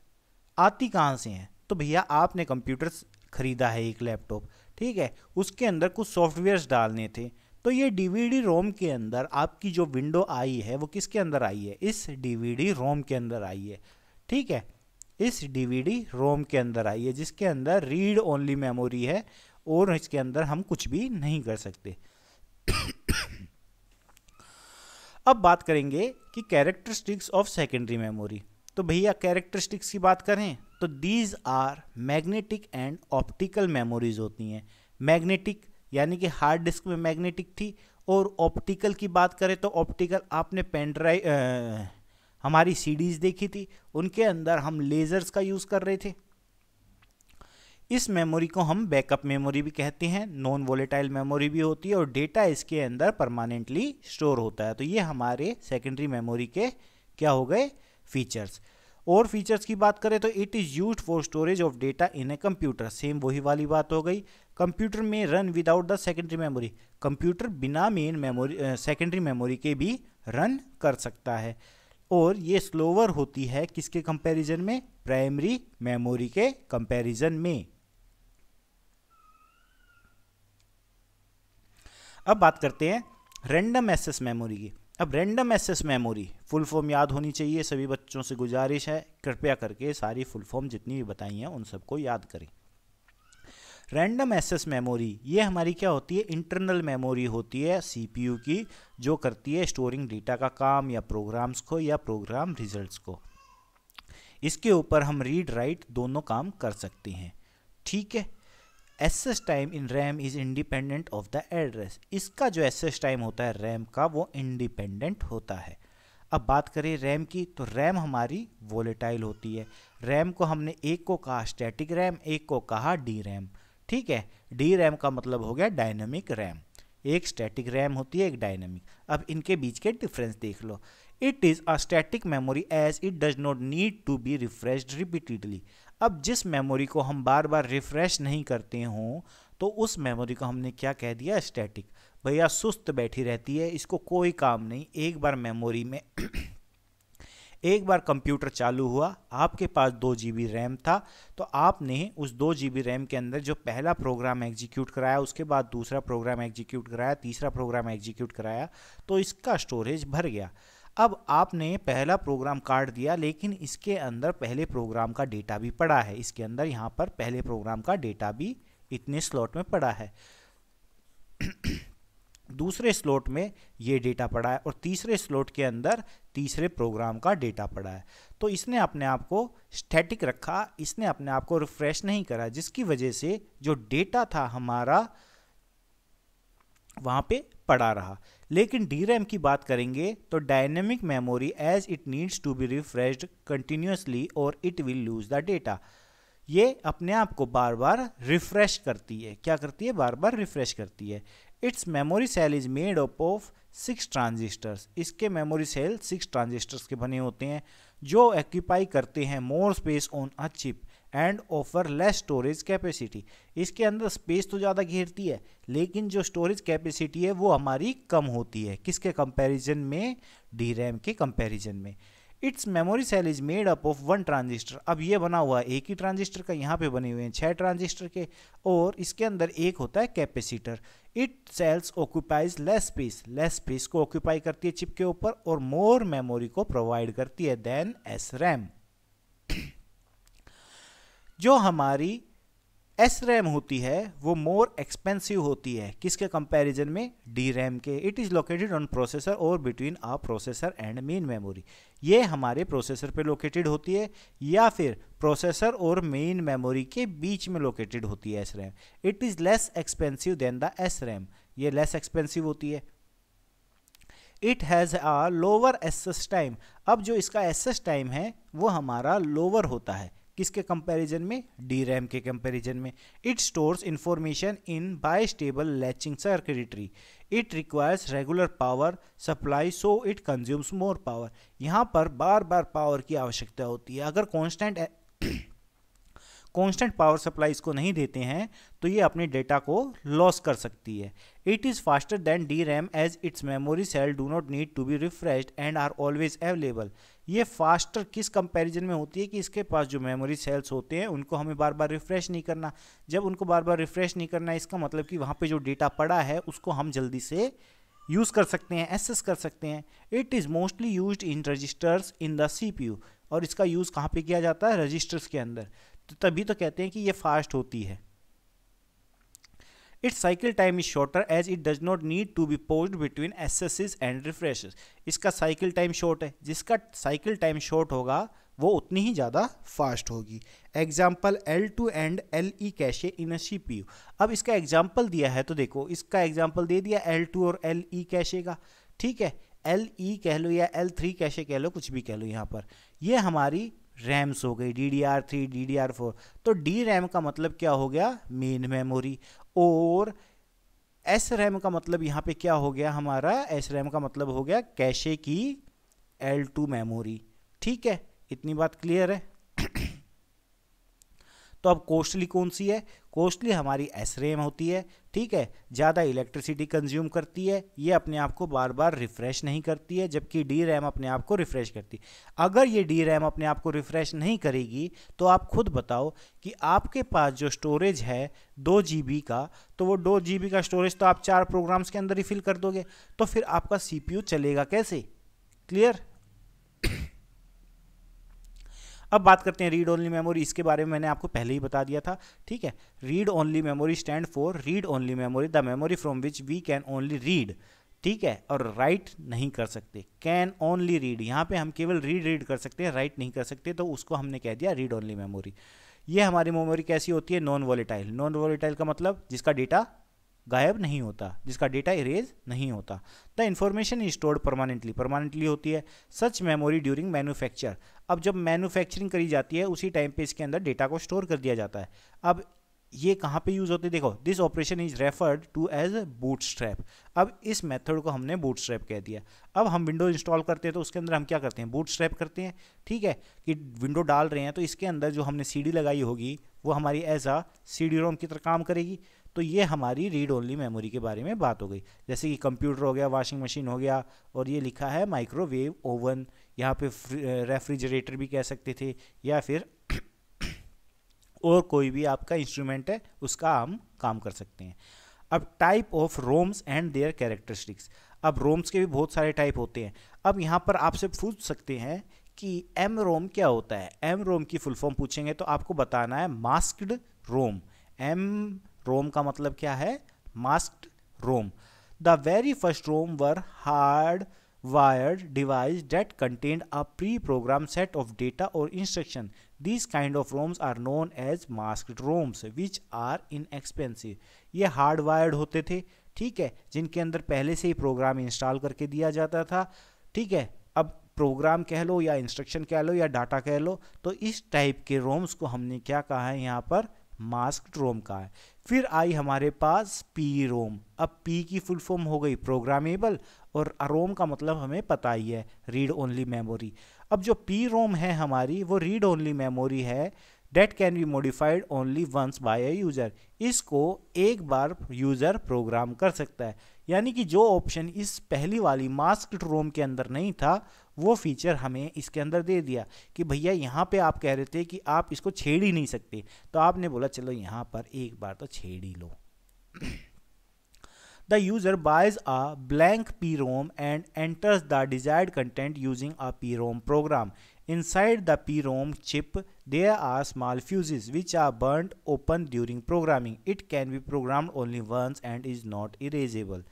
आती कहाँ से हैं तो भैया आपने कंप्यूटर ख़रीदा है एक लैपटॉप ठीक है उसके अंदर कुछ सॉफ्टवेयर्स डालने थे तो ये डीवीडी रोम के अंदर आपकी जो विंडो आई है वो किसके अंदर आई है इस डीवीडी रोम के अंदर आई है ठीक है इस डीवीडी रोम के अंदर आई है जिसके अंदर रीड ओनली मेमोरी है और इसके अंदर हम कुछ भी नहीं कर सकते अब बात करेंगे कि कैरेक्टरिस्टिक्स ऑफ सेकेंडरी मेमोरी तो भैया कैरेक्टरिस्टिक्स की बात करें तो these are magnetic and optical memories होती हैं मैग्नेटिक यानी कि हार्ड डिस्क में मैग्नेटिक थी और ऑप्टिकल की बात करें तो ऑप्टिकल आपने पेन ड्राइव हमारी सीडीज देखी थी उनके अंदर हम लेज़र्स का यूज़ कर रहे थे इस मेमोरी को हम बैकअप मेमोरी भी कहते हैं नॉन वोलेटाइल मेमोरी भी होती है और डेटा इसके अंदर परमानेंटली स्टोर होता है तो ये हमारे सेकेंडरी मेमोरी के क्या हो गए फीचर्स और फीचर्स की बात करें तो it is use for storage of data in a computer same वही वाली बात हो गई कंप्यूटर में run without the secondary memory computer बिना मेन मेमोरी सेकेंडरी मेमोरी के भी रन कर सकता है और ये स्लोवर होती है किसके कंपैरिजन में प्राइमरी मेमोरी के कंपैरिजन में अब बात करते हैं रेंडम एसेस मेमोरी की अब random access memory full form याद होनी चाहिए सभी बच्चों से गुजारिश है कृपया करके सारी फुल फॉर्म जितनी भी बताई हैं उन सबको याद करें रैंडम एसेस मेमोरी ये हमारी क्या होती है इंटरनल मेमोरी होती है सीपीयू की जो करती है स्टोरिंग डेटा का काम या प्रोग्राम्स को या प्रोग्राम रिजल्ट्स को इसके ऊपर हम रीड राइट दोनों काम कर सकते हैं ठीक है access time in RAM is independent of the address इसका जो एसेस टाइम होता है रैम का वो इंडिपेंडेंट होता है अब बात करें रैम की तो रैम हमारी वोलेटाइल होती है रैम को हमने एक को कहा स्टैटिक रैम एक को कहा डी रैम ठीक है डी रैम का मतलब हो गया डायनेमिक रैम एक स्टैटिक रैम होती है एक डायनेमिक अब इनके बीच के डिफरेंस देख लो it is a static memory as it does not need to be refresh repeatedly अब जिस मेमोरी को हम बार बार रिफ्रेश नहीं करते हों तो उस मेमोरी को हमने क्या कह दिया स्टैटिक भैया सुस्त बैठी रहती है इसको कोई काम नहीं एक बार मेमोरी में एक बार कंप्यूटर चालू हुआ आपके पास दो जी बी रैम था तो आपने उस दो जी बी रैम के अंदर जो पहला प्रोग्राम एग्जीक्यूट कराया उसके बाद दूसरा प्रोग्राम एग्जीक्यूट कराया तीसरा प्रोग्राम एग्जीक्यूट कराया तो इसका स्टोरेज भर गया अब आपने पहला प्रोग्राम काट दिया लेकिन इसके अंदर पहले प्रोग्राम का डेटा भी पड़ा है इसके अंदर यहाँ पर पहले प्रोग्राम का डेटा भी इतने स्लॉट में पड़ा है दूसरे स्लॉट में ये डेटा पड़ा है और तीसरे स्लॉट के अंदर तीसरे प्रोग्राम का डेटा पड़ा है तो इसने अपने आप को स्टैटिक रखा इसने अपने आप को रिफ्रेश नहीं करा जिसकी वजह से जो डेटा था हमारा वहाँ पे पड़ा रहा लेकिन डी रैम की बात करेंगे तो dynamic memory as it needs to be refresh continuously और it will lose the data ये अपने आप को बार बार रिफ्रेश करती है क्या करती है बार बार रिफ्रेश करती है its memory cell is made up of six transistors इसके मेमोरी सेल सिक्स ट्रांजिस्टर्स के बने होते हैं जो एक्यूपाई करते हैं more space on a chip and offer less storage capacity इसके अंदर स्पेस तो ज़्यादा घेरती है लेकिन जो स्टोरेज कैपेसिटी है वो हमारी कम होती है किसके कंपैरिजन में डी रैम के कंपैरिजन में its memory cell is made up of one transistor अब ये बना हुआ है एक ही ट्रांजिस्टर का यहाँ पे बने हुए हैं छः ट्रांजिस्टर के और इसके अंदर एक होता है capacitor it cells occupies less space less space को ऑक्यूपाई करती है चिप के ऊपर और मोर मेमोरी को प्रोवाइड करती है देन एस रैम जो हमारी एस रैम होती है वो मोर एक्सपेंसिव होती है किसके कंपैरिजन में डी रैम के it is located on processor और between a processor and main memory ये हमारे प्रोसेसर पे लोकेटेड होती है या फिर प्रोसेसर और मेन मेमोरी के बीच में लोकेटेड होती है S RAM it is less expensive than the S RAM ये लेस एक्सपेंसिव होती है it has a lower access time अब जो इसका एस टाइम है वो हमारा लोअर होता है किसके कंपैरिजन में डी रैम के कंपैरिजन में it stores information in bistable latching circuitry it requires regular power supply so it consumes more power यहाँ पर बार बार पावर की आवश्यकता होती है अगर कॉन्स्टेंट कॉन्स्टेंट पावर सप्लाई इसको नहीं देते हैं तो ये अपने डेटा को लॉस कर सकती है it is faster than D RAM as its memory cell do not need to be refresh and are always available ये फास्टर किस कंपैरिजन में होती है कि इसके पास जो मेमोरी सेल्स होते हैं उनको हमें बार बार रिफ़्रेश नहीं करना जब उनको बार बार रिफ़्रेश नहीं करना इसका मतलब कि वहाँ पे जो डेटा पड़ा है उसको हम जल्दी से यूज़ कर सकते हैं एसेस कर सकते हैं it is mostly use in registers in the C और इसका यूज़ कहाँ पर किया जाता है रजिस्टर्स के अंदर तो तभी तो कहते हैं कि ये फास्ट होती है its cycle time is shorter as it does not need to be paused between accesses and refresh इसका साइकिल टाइम शॉर्ट है जिसका साइकिल टाइम शॉर्ट होगा वो उतनी ही ज़्यादा फास्ट होगी example L two and L E cache in a C P U अब इसका एग्जाम्पल दिया है तो देखो इसका एग्जाम्पल दे दिया एल टू और एल ई e कैशे का ठीक है एल ई e कह लो या एल थ्री कैशे कह लो कुछ भी कह लो यहाँ पर ये हमारी रैम्स हो गई D D R three D D R four तो डी रैम का मतलब क्या हो गया मेन मेमोरी और एस रैम का मतलब यहाँ पे क्या हो गया हमारा एस रैम का मतलब हो गया कैशे की एल टू मेमोरी ठीक है इतनी बात क्लियर है तो अब कोस्टली कौन सी है कोस्टली हमारी एसरेम होती है ठीक है ज़्यादा इलेक्ट्रिसिटी कंज्यूम करती है ये अपने आप को बार बार रिफ़्रेश नहीं करती है जबकि डी रैम अपने आप को रिफ़्रेश करती है अगर ये डी रैम अपने आप को रिफ़्रेश नहीं करेगी तो आप खुद बताओ कि आपके पास जो स्टोरेज है दो जी का तो वो दो जी का स्टोरेज तो आप चार प्रोग्राम्स के अंदर ही फिल कर दोगे तो फिर आपका सी चलेगा कैसे क्लियर अब बात करते हैं रीड ओनली मेमोरी इसके बारे में मैंने आपको पहले ही बता दिया था ठीक है read only memory stand for read only memory the memory from which we can only read ठीक है और राइट नहीं कर सकते कैन ओनली रीड यहाँ पे हम केवल रीड रीड कर सकते हैं राइट नहीं कर सकते तो उसको हमने कह दिया रीड ओनली मेमोरी ये हमारी मेमोरी कैसी होती है नॉन वॉलेटाइल नॉन वॉलेटाइल का मतलब जिसका डेटा गायब नहीं होता जिसका डेटा इरेज नहीं होता the information is stored permanently permanently होती है सच मेमोरी ड्यूरिंग मैन्युफैक्चर अब जब मैन्युफैक्चरिंग करी जाती है उसी टाइम पे इसके अंदर डेटा को स्टोर कर दिया जाता है अब ये कहाँ पे यूज़ होते हैं देखो this operation is referred to as bootstrap अब इस मेथड को हमने बूट स्ट्रैप कह दिया अब हम विंडो इंस्टॉल करते हैं तो उसके अंदर हम क्या करते हैं बूट स्ट्रैप करते हैं ठीक है कि विंडो डाल रहे हैं तो इसके अंदर जो हमने सीडी लगाई होगी वो हमारी एज आ सी डी रोम की तरह काम करेगी तो ये हमारी रीड ओनली मेमोरी के बारे में बात हो गई जैसे कि कंप्यूटर हो गया वॉशिंग मशीन हो गया और ये लिखा है माइक्रोवेव ओवन यहाँ पे रेफ्रिजरेटर भी कह सकते थे या फिर और कोई भी आपका इंस्ट्रूमेंट है उसका हम काम कर सकते हैं अब type of ROMs and their characteristics अब रोम्स के भी बहुत सारे टाइप होते हैं अब यहाँ पर आपसे पूछ सकते हैं कि एम रोम क्या होता है एम रोम की फुल फॉर्म पूछेंगे तो आपको बताना है मास्कड रोम एम रोम का मतलब क्या है masked ROM the very first ROM were hard wired device that content a pre program set of data और instruction this kind of ROMs are known as masked ROMs which are inexpensive ये hard wired होते थे ठीक है जिनके अंदर पहले से ही प्रोग्राम इंस्टॉल करके दिया जाता था ठीक है अब प्रोग्राम कह लो या इंस्ट्रक्शन कह लो या डाटा कह लो तो इस टाइप के रोम्स को हमने क्या कहा है यहाँ पर मास्क रोम का है फिर आई हमारे पास पी रोम अब पी की फुल फॉर्म हो गई प्रोग्रामेबल और रोम का मतलब हमें पता ही है रीड ओनली मेमोरी अब जो पी रोम है हमारी वो रीड ओनली मेमोरी है that can be modified only once by a user इसको एक बार यूज़र प्रोग्राम कर सकता है यानी कि जो ऑप्शन इस पहली वाली मास्क रोम के अंदर नहीं था वो फीचर हमें इसके अंदर दे दिया कि भैया यहाँ पे आप कह रहे थे कि आप इसको छेड़ ही नहीं सकते तो आपने बोला चलो यहाँ पर एक बार तो छेड़ ही लो buys a blank P ROM and enters the desired content using a P ROM program Inside the PROM chip, there are small fuses which are burnt open during programming. It can be programmed only once and is not erasable.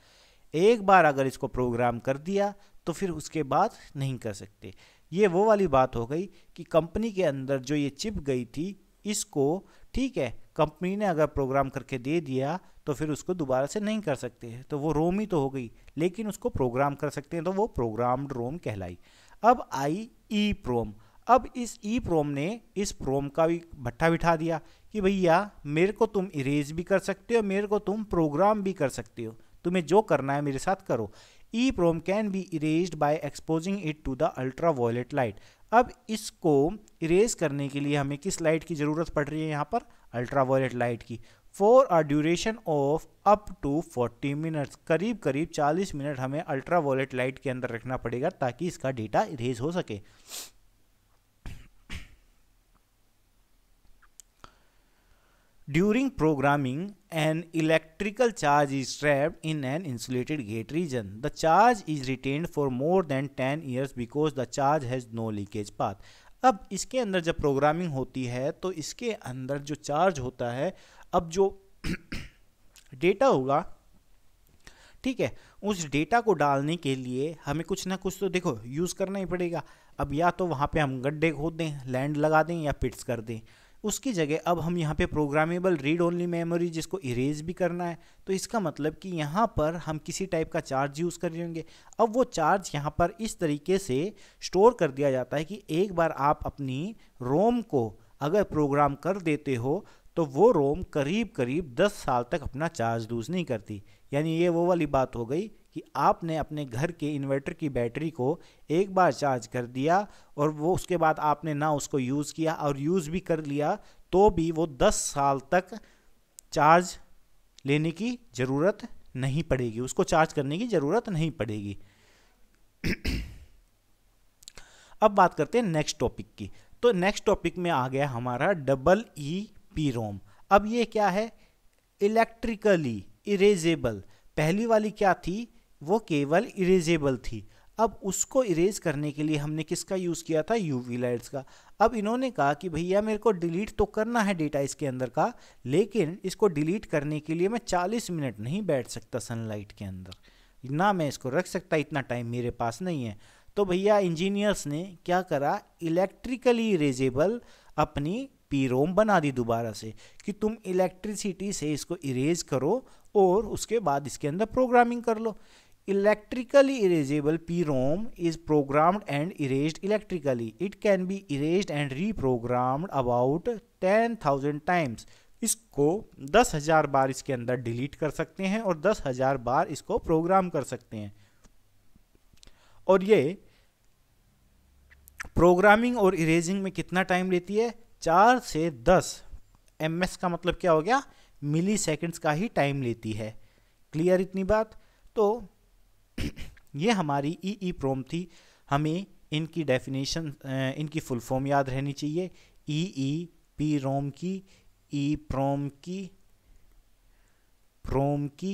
एक बार अगर इसको programme कर दिया तो फिर उसके बाद नहीं कर सकते ये वो वाली बात हो गई कि कंपनी के अंदर जो ये चिप गई थी इसको ठीक है कंपनी ने अगर प्रोग्राम करके दे दिया तो फिर उसको दोबारा से नहीं कर सकते तो वो रोम ही तो हो गई लेकिन उसको प्रोग्राम कर सकते हैं तो वो प्रोग्राम्ड रोम कहलाई अब आई ई प्रोम अब इस ई प्रोम ने इस प्रोम का भी भट्टा बिठा दिया कि भैया मेरे को तुम इरेज भी कर सकते हो मेरे को तुम प्रोग्राम भी कर सकते हो तुम्हें जो करना है मेरे साथ करो E PROM can be erase by exposing it to the ultra violet light अब इसको इरेज करने के लिए हमें किस लाइट की ज़रूरत पड़ रही है यहाँ पर अल्ट्रा वॉयलेट लाइट की for a duration of up to forty minutes करीब करीब चालीस मिनट हमें अल्ट्रा वॉलेट लाइट के अंदर रखना पड़ेगा ताकि इसका डेटा इरेज हो सके during programming an electrical charge is trapped in an insulated gate region the charge is retain for more than ten years because the charge has no leakage path अब इसके अंदर जब प्रोग्रामिंग होती है तो इसके अंदर जो चार्ज होता है अब जो डेटा होगा ठीक है उस डेटा को डालने के लिए हमें कुछ ना कुछ तो देखो यूज़ करना ही पड़ेगा अब या तो वहाँ पे हम गड्ढे खोद दें लैंड लगा दें या पिट्स कर दें उसकी जगह अब हम यहाँ पे प्रोग्रामेबल रीड ओनली मेमोरी जिसको इरेज भी करना है तो इसका मतलब कि यहाँ पर हम किसी टाइप का चार्ज यूज़ कर लेंगे अब वो चार्ज यहाँ पर इस तरीके से स्टोर कर दिया जाता है कि एक बार आप अपनी रोम को अगर प्रोग्राम कर देते हो तो वो रोम करीब करीब 10 साल तक अपना चार्ज लूज नहीं करती यानी ये वो वाली बात हो गई कि आपने अपने घर के इन्वर्टर की बैटरी को एक बार चार्ज कर दिया और वो उसके बाद आपने ना उसको यूज़ किया और यूज़ भी कर लिया तो भी वो 10 साल तक चार्ज लेने की ज़रूरत नहीं पड़ेगी उसको चार्ज करने की ज़रूरत नहीं पड़ेगी अब बात करते हैं नेक्स्ट टॉपिक की तो नेक्स्ट टॉपिक में आ गया हमारा डबल ई पी रोम अब ये क्या है इलेक्ट्रिकली इरेजेबल पहली वाली क्या थी वो केवल इरेजेबल थी अब उसको इरेज करने के लिए हमने किसका यूज़ किया था यूवी लाइट्स का अब इन्होंने कहा कि भैया मेरे को डिलीट तो करना है डेटा इसके अंदर का लेकिन इसको डिलीट करने के लिए मैं 40 मिनट नहीं बैठ सकता सनलाइट के अंदर ना मैं इसको रख सकता इतना टाइम मेरे पास नहीं है तो भैया इंजीनियर्स ने क्या करा इलेक्ट्रिकली इरेजेबल अपनी पीरोम बना दी दोबारा से कि तुम इलेक्ट्रिसिटी से इसको इरेज करो और उसके बाद इसके अंदर प्रोग्रामिंग कर लो electrically electrically is PROM and erase electrically it can be erase and re and about ten thousand times इसको दस हजार बार इसके अंदर डिलीट कर सकते हैं और दस हजार बार इसको प्रोग्राम कर सकते हैं और ये प्रोग्रामिंग और इरेजिंग में कितना टाइम लेती है चार से दस एम का मतलब क्या हो गया मिली सेकेंड्स का ही टाइम लेती है क्लियर इतनी बात तो ये हमारी ई ई प्रोम थी हमें इनकी डेफिनेशन इनकी फुल फॉर्म याद रहनी चाहिए ई ई पी रोम की ई e प्रोम की प्रोम की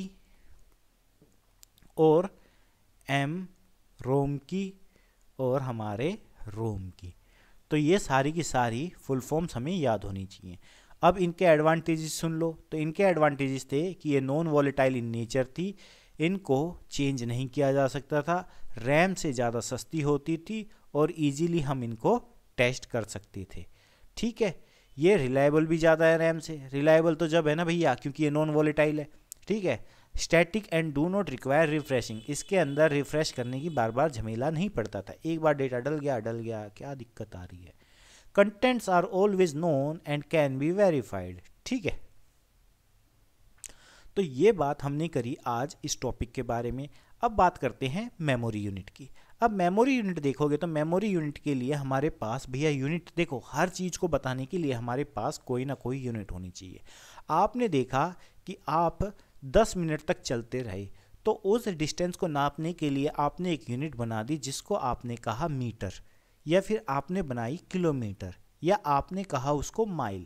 और एम रोम की और हमारे रोम की तो ये सारी की सारी फुल फॉर्म्स हमें याद होनी चाहिए अब इनके एडवांटेजेस सुन लो तो इनके एडवांटेजेस थे कि ये नॉन वॉलेटाइल इन नेचर थी इनको चेंज नहीं किया जा सकता था रैम से ज़्यादा सस्ती होती थी और इजीली हम इनको टेस्ट कर सकते थे ठीक है ये रिलायबल भी ज़्यादा है रैम से रिलायबल तो जब है ना भैया क्योंकि ये नॉन वॉलेटाइल है ठीक है static and do not require refreshing इसके अंदर रिफ्रेश करने की बार बार झमेला नहीं पड़ता था एक बार डेटा डल गया डल गया क्या दिक्कत आ रही है contents are always known and can be verified ठीक है तो ये बात हमने करी आज इस टॉपिक के बारे में अब बात करते हैं मेमोरी यूनिट की अब मेमोरी यूनिट देखोगे तो मेमोरी यूनिट के लिए हमारे पास भैया यूनिट देखो हर चीज़ को बताने के लिए हमारे पास कोई ना कोई यूनिट होनी चाहिए आपने देखा कि आप दस मिनट तक चलते रहे तो उस डिस्टेंस को नापने के लिए आपने एक यूनिट बना दी जिसको आपने कहा मीटर या फिर आपने बनाई किलोमीटर या आपने कहा उसको माइल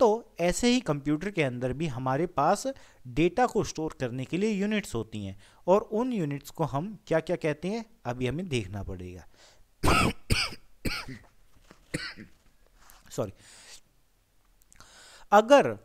तो ऐसे ही कंप्यूटर के अंदर भी हमारे पास डेटा को स्टोर करने के लिए यूनिट्स होती हैं और उन यूनिट्स को हम क्या क्या कहते हैं अभी हमें देखना पड़ेगा सॉरी अगर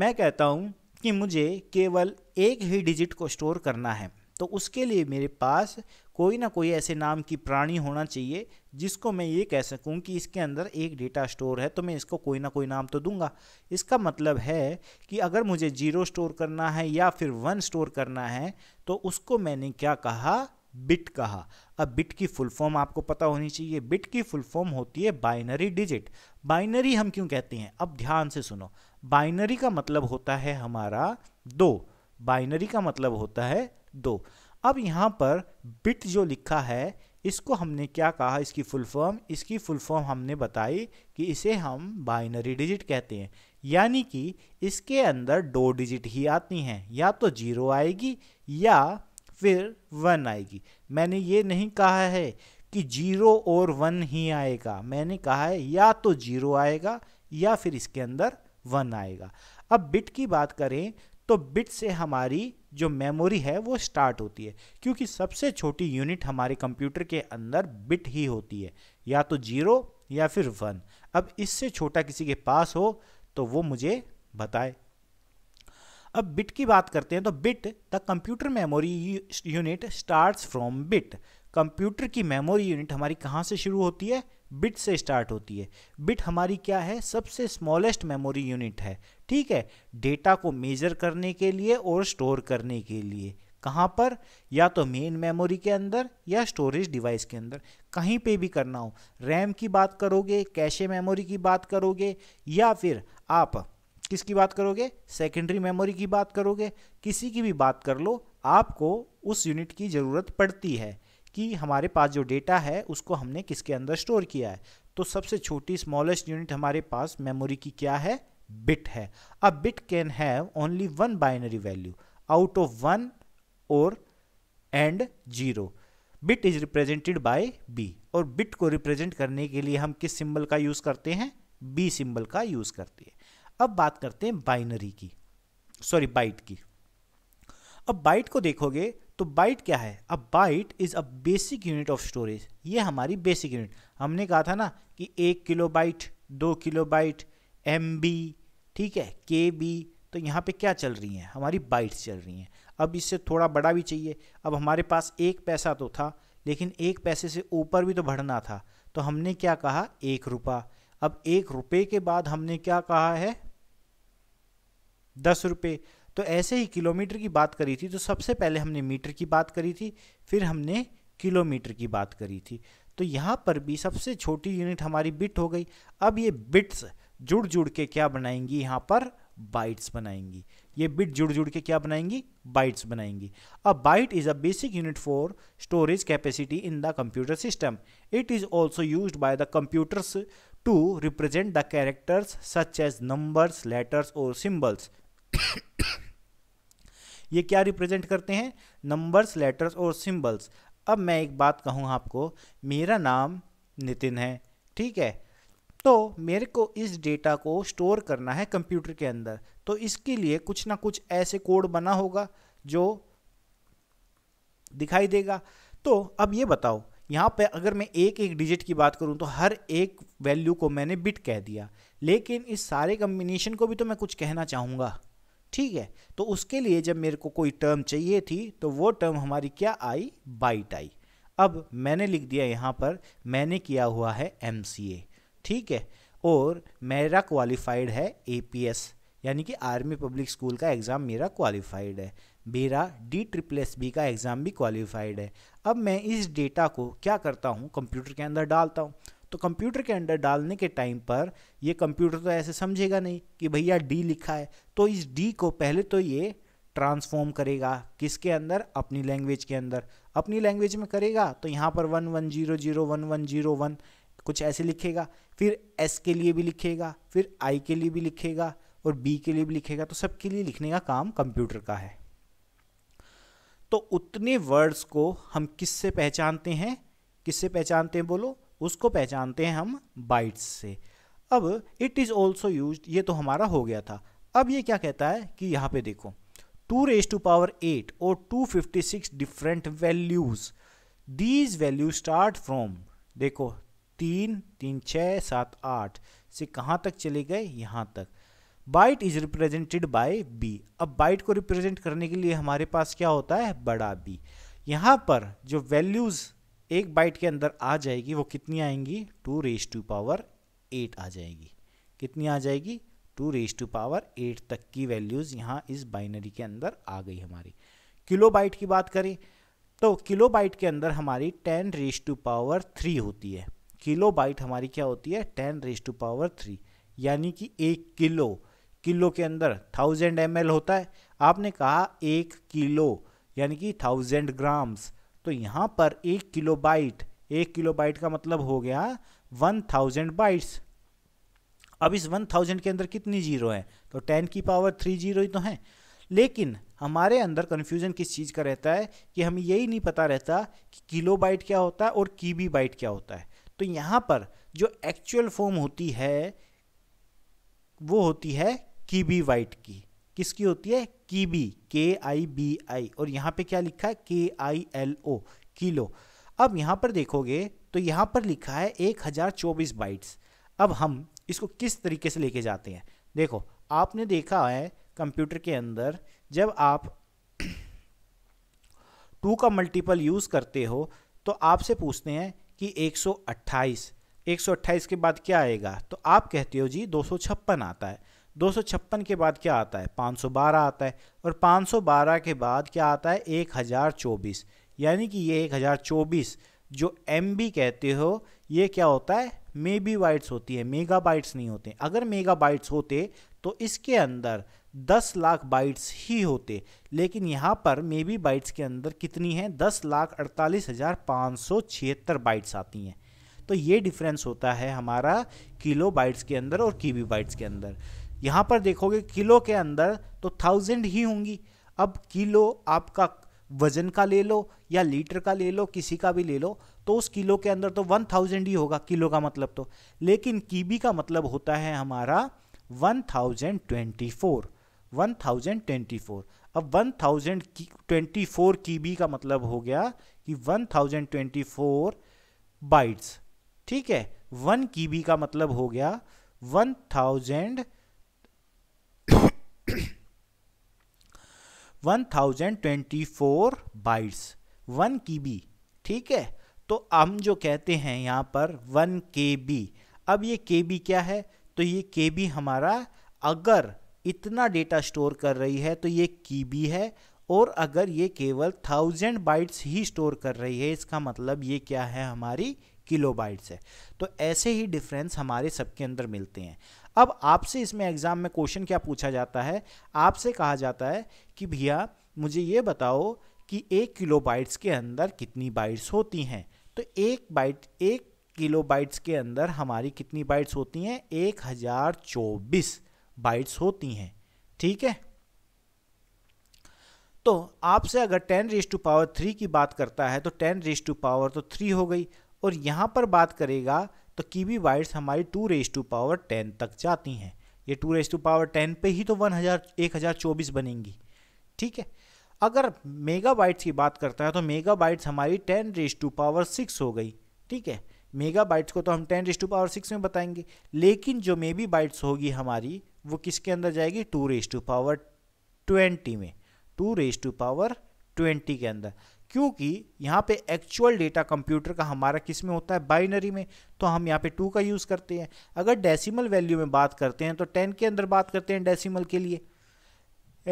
मैं कहता हूं कि मुझे केवल एक ही डिजिट को स्टोर करना है तो उसके लिए मेरे पास कोई ना कोई ऐसे नाम की प्राणी होना चाहिए जिसको मैं ये कह सकूं कि इसके अंदर एक डेटा स्टोर है तो मैं इसको कोई ना कोई नाम तो दूंगा इसका मतलब है कि अगर मुझे जीरो स्टोर करना है या फिर वन स्टोर करना है तो उसको मैंने क्या कहा बिट कहा अब बिट की फुल फॉर्म आपको पता होनी चाहिए बिट की फुल फॉर्म होती है बाइनरी डिजिट बाइनरी हम क्यों कहते हैं अब ध्यान से सुनो बाइनरी का मतलब होता है हमारा दो बाइनरी का मतलब होता है दो अब यहाँ पर बिट जो लिखा है इसको हमने क्या कहा इसकी फुल फॉर्म इसकी फुल फॉर्म हमने बताई कि इसे हम बाइनरी डिजिट कहते हैं यानी कि इसके अंदर दो डिजिट ही आती हैं या तो जीरो आएगी या फिर वन आएगी मैंने ये नहीं कहा है कि जीरो और वन ही आएगा मैंने कहा है या तो जीरो आएगा या फिर इसके अंदर वन आएगा अब बिट की बात करें तो बिट से हमारी जो मेमोरी है वो स्टार्ट होती है क्योंकि सबसे छोटी यूनिट हमारे कंप्यूटर के अंदर बिट ही होती है या तो जीरो या फिर वन अब इससे छोटा किसी के पास हो तो वो मुझे बताए अब बिट की बात करते हैं तो bit the computer memory unit starts from bit computer की मेमोरी यूनिट हमारी कहाँ से शुरू होती है बिट से स्टार्ट होती है बिट हमारी क्या है सबसे स्मॉलेस्ट मेमोरी यूनिट है ठीक है डेटा को मेजर करने के लिए और स्टोर करने के लिए कहाँ पर या तो मेन मेमोरी के अंदर या स्टोरेज डिवाइस के अंदर कहीं पे भी करना हो रैम की बात करोगे कैशे मेमोरी की बात करोगे या फिर आप किसकी बात करोगे सेकेंडरी मेमोरी की बात करोगे किसी की भी बात कर लो आपको उस यूनिट की ज़रूरत पड़ती है कि हमारे पास जो डेटा है उसको हमने किसके अंदर स्टोर किया है तो सबसे छोटी स्मॉलेस्ट यूनिट हमारे पास मेमोरी की क्या है बिट है अब bit can have only one binary value out of one और and zero bit is represented by B और बिट को रिप्रेजेंट करने के लिए हम किस सिंबल का यूज़ करते हैं बी सिंबल का यूज़ करते हैं अब बात करते हैं बाइनरी की सॉरी बाइट की अब बाइट को देखोगे तो बाइट क्या है अब byte is a basic unit of storage ये हमारी बेसिक यूनिट हमने कहा था ना कि एक किलो बाइट दो किलो बाइट एम बी ठीक है के बी तो यहाँ पे क्या चल रही हैं हमारी बाइट्स चल रही हैं अब इससे थोड़ा बड़ा भी चाहिए अब हमारे पास एक पैसा तो था लेकिन एक पैसे से ऊपर भी तो बढ़ना था तो हमने क्या कहा एक रुपा अब एक रुपये के बाद हमने क्या कहा है दस रुपये तो ऐसे ही किलोमीटर की बात करी थी तो सबसे पहले हमने मीटर की बात करी थी फिर हमने किलोमीटर की बात करी थी तो यहाँ पर भी सबसे छोटी यूनिट हमारी बिट हो गई अब ये बिट्स जुड़ जुड़ के क्या बनाएंगी यहाँ पर बाइट्स बनाएंगी ये बिट जुड़ जुड़ के क्या बनाएंगी बाइट्स बनाएंगी अब byte is a basic unit for storage capacity in the computer system it is also use by the computers to represent the characters such as numbers letters और सिम्बल्स ये क्या रिप्रेजेंट करते हैं नंबर्स लेटर्स और symbols अब मैं एक बात कहूँ आपको मेरा नाम नितिन है ठीक है तो मेरे को इस डेटा को स्टोर करना है कंप्यूटर के अंदर तो इसके लिए कुछ ना कुछ ऐसे कोड बना होगा जो दिखाई देगा तो अब ये बताओ यहाँ पे अगर मैं एक एक डिजिट की बात करूँ तो हर एक वैल्यू को मैंने बिट कह दिया लेकिन इस सारे कम्बिनेशन को भी तो मैं कुछ कहना चाहूँगा ठीक है तो उसके लिए जब मेरे को कोई टर्म चाहिए थी तो वो टर्म हमारी क्या आई बाइट आई अब मैंने लिख दिया यहाँ पर मैंने किया हुआ है एम ठीक है और मेरा क्वालिफाइड है ए यानी कि आर्मी पब्लिक स्कूल का एग्ज़ाम मेरा क्वालिफाइड है मेरा डी ट्रिपल एस बी का एग्ज़ाम भी क्वालिफाइड है अब मैं इस डेटा को क्या करता हूँ कंप्यूटर के अंदर डालता हूँ तो कंप्यूटर के अंदर डालने के टाइम पर ये कंप्यूटर तो ऐसे समझेगा नहीं कि भैया डी लिखा है तो इस डी को पहले तो ये ट्रांसफॉर्म करेगा किसके अंदर अपनी लैंग्वेज के अंदर अपनी लैंग्वेज में करेगा तो यहाँ पर one one zero zero one one zero one कुछ ऐसे लिखेगा फिर एस के लिए भी लिखेगा फिर आई के लिए भी लिखेगा और बी के लिए भी लिखेगा तो सबके लिए लिखने का काम कंप्यूटर का है तो उतने वर्ड्स को हम किससे पहचानते हैं किससे पहचानते हैं बोलो उसको पहचानते हैं हम बाइट्स से अब इट इज़ ऑल्सो यूज ये तो हमारा हो गया था अब ये क्या कहता है कि यहाँ पे देखो two raise to power eight और two fifty six different values these value start from देखो तीन तीन छः सात आठ से कहाँ तक चले गए यहाँ तक byte is represented by B अब बाइट को रिप्रेजेंट करने के लिए हमारे पास क्या होता है बड़ा बी यहाँ पर जो वैल्यूज़ एक बाइट के अंदर आ जाएगी वो कितनी आएंगी two raise to power eight आ जाएगी कितनी आ जाएगी two raise to power eight तक की वैल्यूज़ यहाँ इस बाइनरी के अंदर आ गई हमारी किलो बाइट की बात करें तो किलो बाइट के अंदर हमारी ten raise to power three होती है किलो बाइट हमारी क्या होती है ten raise to power three यानी कि एक किलो किलो के अंदर थाउजेंड एम होता है आपने कहा एक किलो यानी कि थाउजेंड ग्राम्स तो यहाँ पर एक किलोबाइट बाइट एक किलो का मतलब हो गया वन थाउजेंड बाइट्स अब इस वन थाउजेंड के अंदर कितनी जीरो हैं तो टेन की पावर थ्री जीरो ही तो हैं लेकिन हमारे अंदर कन्फ्यूजन किस चीज़ का रहता है कि हमें यही नहीं पता रहता कि किलो क्या होता है और कीबी बाइट क्या होता है तो यहाँ पर जो एक्चुअल फॉर्म होती है वो होती है कीबी बाइट की किसकी होती है कीबी के आई बी आई और यहाँ पे क्या लिखा है के आई एल ओ किलो अब यहाँ पर देखोगे तो यहाँ पर लिखा है एक हज़ार चौबीस बाइट्स अब हम इसको किस तरीके से लेके जाते हैं देखो आपने देखा है कंप्यूटर के अंदर जब आप टू का मल्टीपल यूज़ करते हो तो आपसे पूछते हैं कि एक एक सौ सौ अट्ठाईस के बाद क्या आएगा तो आप कहते हो जी दो सौ छप्पन आता है दो के बाद क्या आता है 512 आता है और 512 के बाद क्या आता है 1024 यानी कि ये 1024 जो एम कहते हो ये क्या होता है मे बी बाइट्स होती है मेगा बाइट्स नहीं होते अगर मेगा बाइट्स होते तो इसके अंदर 10 लाख बाइट्स ही होते लेकिन यहाँ पर मे बी बाइट्स के अंदर कितनी है दस लाख अड़तालीस हज़ार पाँच सौ छिहत्तर बाइट्स आती हैं तो ये डिफरेंस होता है हमारा किलो बाइट्स के अंदर और बी बाइट्स के अंदर यहाँ पर देखोगे किलो के अंदर तो थाउजेंड ही होंगी अब किलो आपका वजन का ले लो या लीटर का ले लो किसी का भी ले लो तो उस किलो के अंदर तो वन थाउजेंड ही होगा किलो का मतलब तो लेकिन कीबी का मतलब होता है हमारा one thousand twenty four one thousand twenty four अब one thousand twenty four kibi का मतलब हो गया कि one thousand twenty four bytes ठीक है वन कीबी का मतलब हो गया वन थाउजेंड 1024 बाइट्स 1 की बी ठीक है तो हम जो कहते हैं यहाँ पर 1 के बी अब ये के बी क्या है तो ये के बी हमारा अगर इतना डेटा स्टोर कर रही है तो ये की बी है और अगर ये केवल थाउजेंड बाइट्स ही स्टोर कर रही है इसका मतलब ये क्या है हमारी किलो बाइट्स है तो ऐसे ही डिफरेंस हमारे सबके अंदर मिलते हैं अब आपसे इसमें एग्ज़ाम में क्वेश्चन क्या पूछा जाता है आपसे कहा जाता है कि भैया मुझे ये बताओ कि एक किलो बाइट्स के अंदर कितनी बाइट्स होती हैं तो एक बाइट एक किलो बाइट्स के अंदर हमारी कितनी बाइट्स होती हैं एक हज़ार चौबीस बाइट्स होती हैं ठीक है तो आपसे अगर ten raise to power three की बात करता है तो टेन रेज टू पावर तो थ्री हो गई और यहां पर बात करेगा तो कीवी वाइट्स हमारी two raise to power ten तक जाती हैं ये two raise to power ten पे ही तो वन हज़ार एक हज़ार चौबीस बनेंगी ठीक है अगर मेगा बाइट्स की बात करता है तो मेगा बाइट्स हमारी ten raise to power six हो गई ठीक है मेगा बाइट्स को तो हम ten raise to power six में बताएंगे लेकिन जो मे बी बाइट्स होगी हमारी वो किसके अंदर जाएगी two raise to power twenty में two raise to power twenty के अंदर क्योंकि यहाँ पे एक्चुअल डेटा कंप्यूटर का हमारा किस में होता है बाइनरी में तो हम यहाँ पे टू का यूज़ करते हैं अगर डेसिमल वैल्यू में बात करते हैं तो टेन के अंदर बात करते हैं डेसिमल के लिए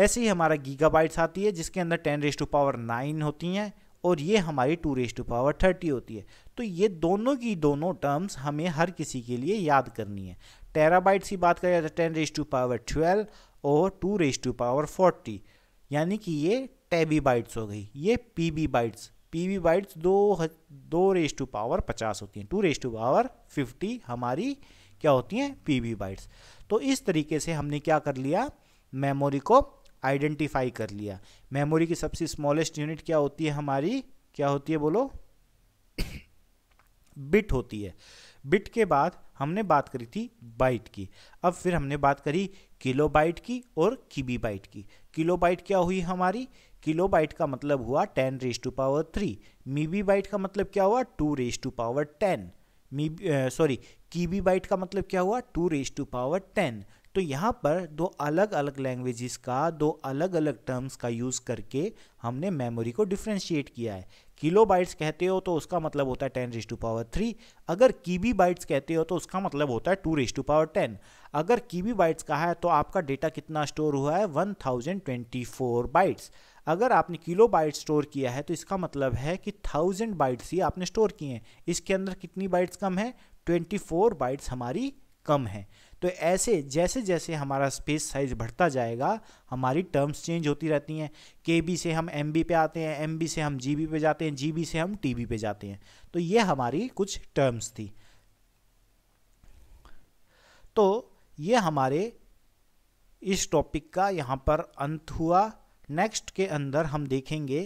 ऐसे ही हमारा गीगाबाइट्स आती है जिसके अंदर ten raise to power nine होती हैं और ये हमारी two raise to power thirty होती है तो ये दोनों की दोनों टर्म्स हमें हर किसी के लिए याद करनी है टेराबाइट्स की बात करें तो ten raise to power twelve और two raise to power forty यानी कि ये टेबी बाइट्स हो गई ये P B bytes B bytes दो दो रेस टू पावर पचास होती हैं two raise to power fifty हमारी क्या होती हैं पीबी बाइट्स तो इस तरीके से हमने क्या कर लिया मेमोरी को आइडेंटिफाई कर लिया मेमोरी की सबसे स्मॉलेस्ट यूनिट क्या होती है हमारी क्या होती है बोलो बिट होती है बिट के बाद हमने बात करी थी बाइट की अब फिर हमने बात करी किलो बाइट की और किबी बाइट की किलो बाइट क्या हुई हमारी किलो बाइट का मतलब हुआ ten raise to power three mebibyte का मतलब क्या हुआ two raise to power ten मी सॉरी कीबी बाइट का मतलब क्या हुआ two raise to power ten तो यहाँ पर दो अलग अलग लैंग्वेजेस का दो अलग अलग टर्म्स का यूज़ करके हमने मेमोरी को डिफ्रेंशिएट किया है किलो बाइट्स कहते हो तो उसका मतलब होता है ten raise to power three अगर कीबी बाइट्स कहते हो तो उसका मतलब होता है two raise to power ten अगर कीबी बाइट्स का है तो आपका डेटा कितना स्टोर हुआ है one thousand twenty four bytes अगर आपने किलो बाइट स्टोर किया है तो इसका मतलब है कि थाउजेंड बाइट्स ही आपने स्टोर किए हैं इसके अंदर कितनी बाइट्स कम है ट्वेंटी फोर बाइट्स हमारी कम है तो ऐसे जैसे जैसे हमारा स्पेस साइज बढ़ता जाएगा हमारी टर्म्स चेंज होती रहती हैं के बी से हम एम बी पे आते हैं एम बी से हम जी बी पे जाते हैं जी बी से हम टी बी पे जाते हैं तो ये हमारी कुछ टर्म्स थी तो ये हमारे इस टॉपिक का यहाँ पर अंत हुआ नेक्स्ट के अंदर हम देखेंगे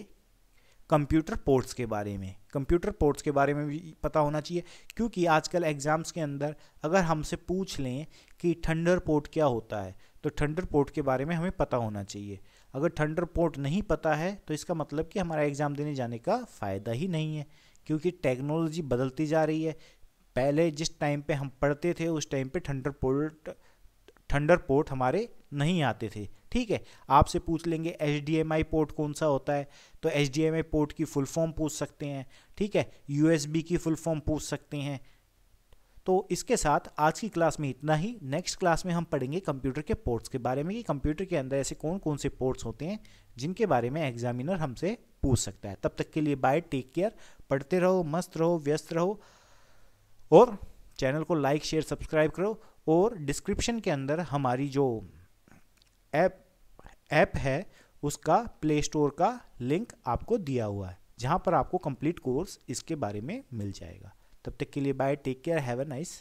कंप्यूटर पोर्ट्स के बारे में कंप्यूटर पोर्ट्स के बारे में भी पता होना चाहिए क्योंकि आजकल एग्ज़ाम्स के अंदर अगर हमसे पूछ लें कि थंडर पोर्ट क्या होता है तो थंडर पोर्ट के बारे में हमें पता होना चाहिए अगर थंडर पोर्ट नहीं पता है तो इसका मतलब कि हमारा एग्ज़ाम देने जाने का फ़ायदा ही नहीं है क्योंकि टेक्नोलॉजी बदलती जा रही है पहले जिस टाइम पे हम पढ़ते थे उस टाइम पे थंडर पोर्ट थंडर पोर्ट हमारे नहीं आते थे ठीक है आपसे पूछ लेंगे एच पोर्ट कौन सा होता है तो एच पोर्ट की फुल फॉर्म पूछ सकते हैं ठीक है यू की फुल फॉर्म पूछ सकते हैं तो इसके साथ आज की क्लास में इतना ही नेक्स्ट क्लास में हम पढ़ेंगे कंप्यूटर के पोर्ट्स के बारे में कि कंप्यूटर के अंदर ऐसे कौन कौन से पोर्ट्स होते हैं जिनके बारे में एग्जामिनर हमसे पूछ सकता है तब तक के लिए बाय टेक केयर पढ़ते रहो मस्त रहो व्यस्त रहो और चैनल को लाइक शेयर सब्सक्राइब करो और डिस्क्रिप्शन के अंदर हमारी जो ऐप ऐप है उसका प्ले स्टोर का लिंक आपको दिया हुआ है जहाँ पर आपको कंप्लीट कोर्स इसके बारे में मिल जाएगा तब तक के लिए bye take care have a nice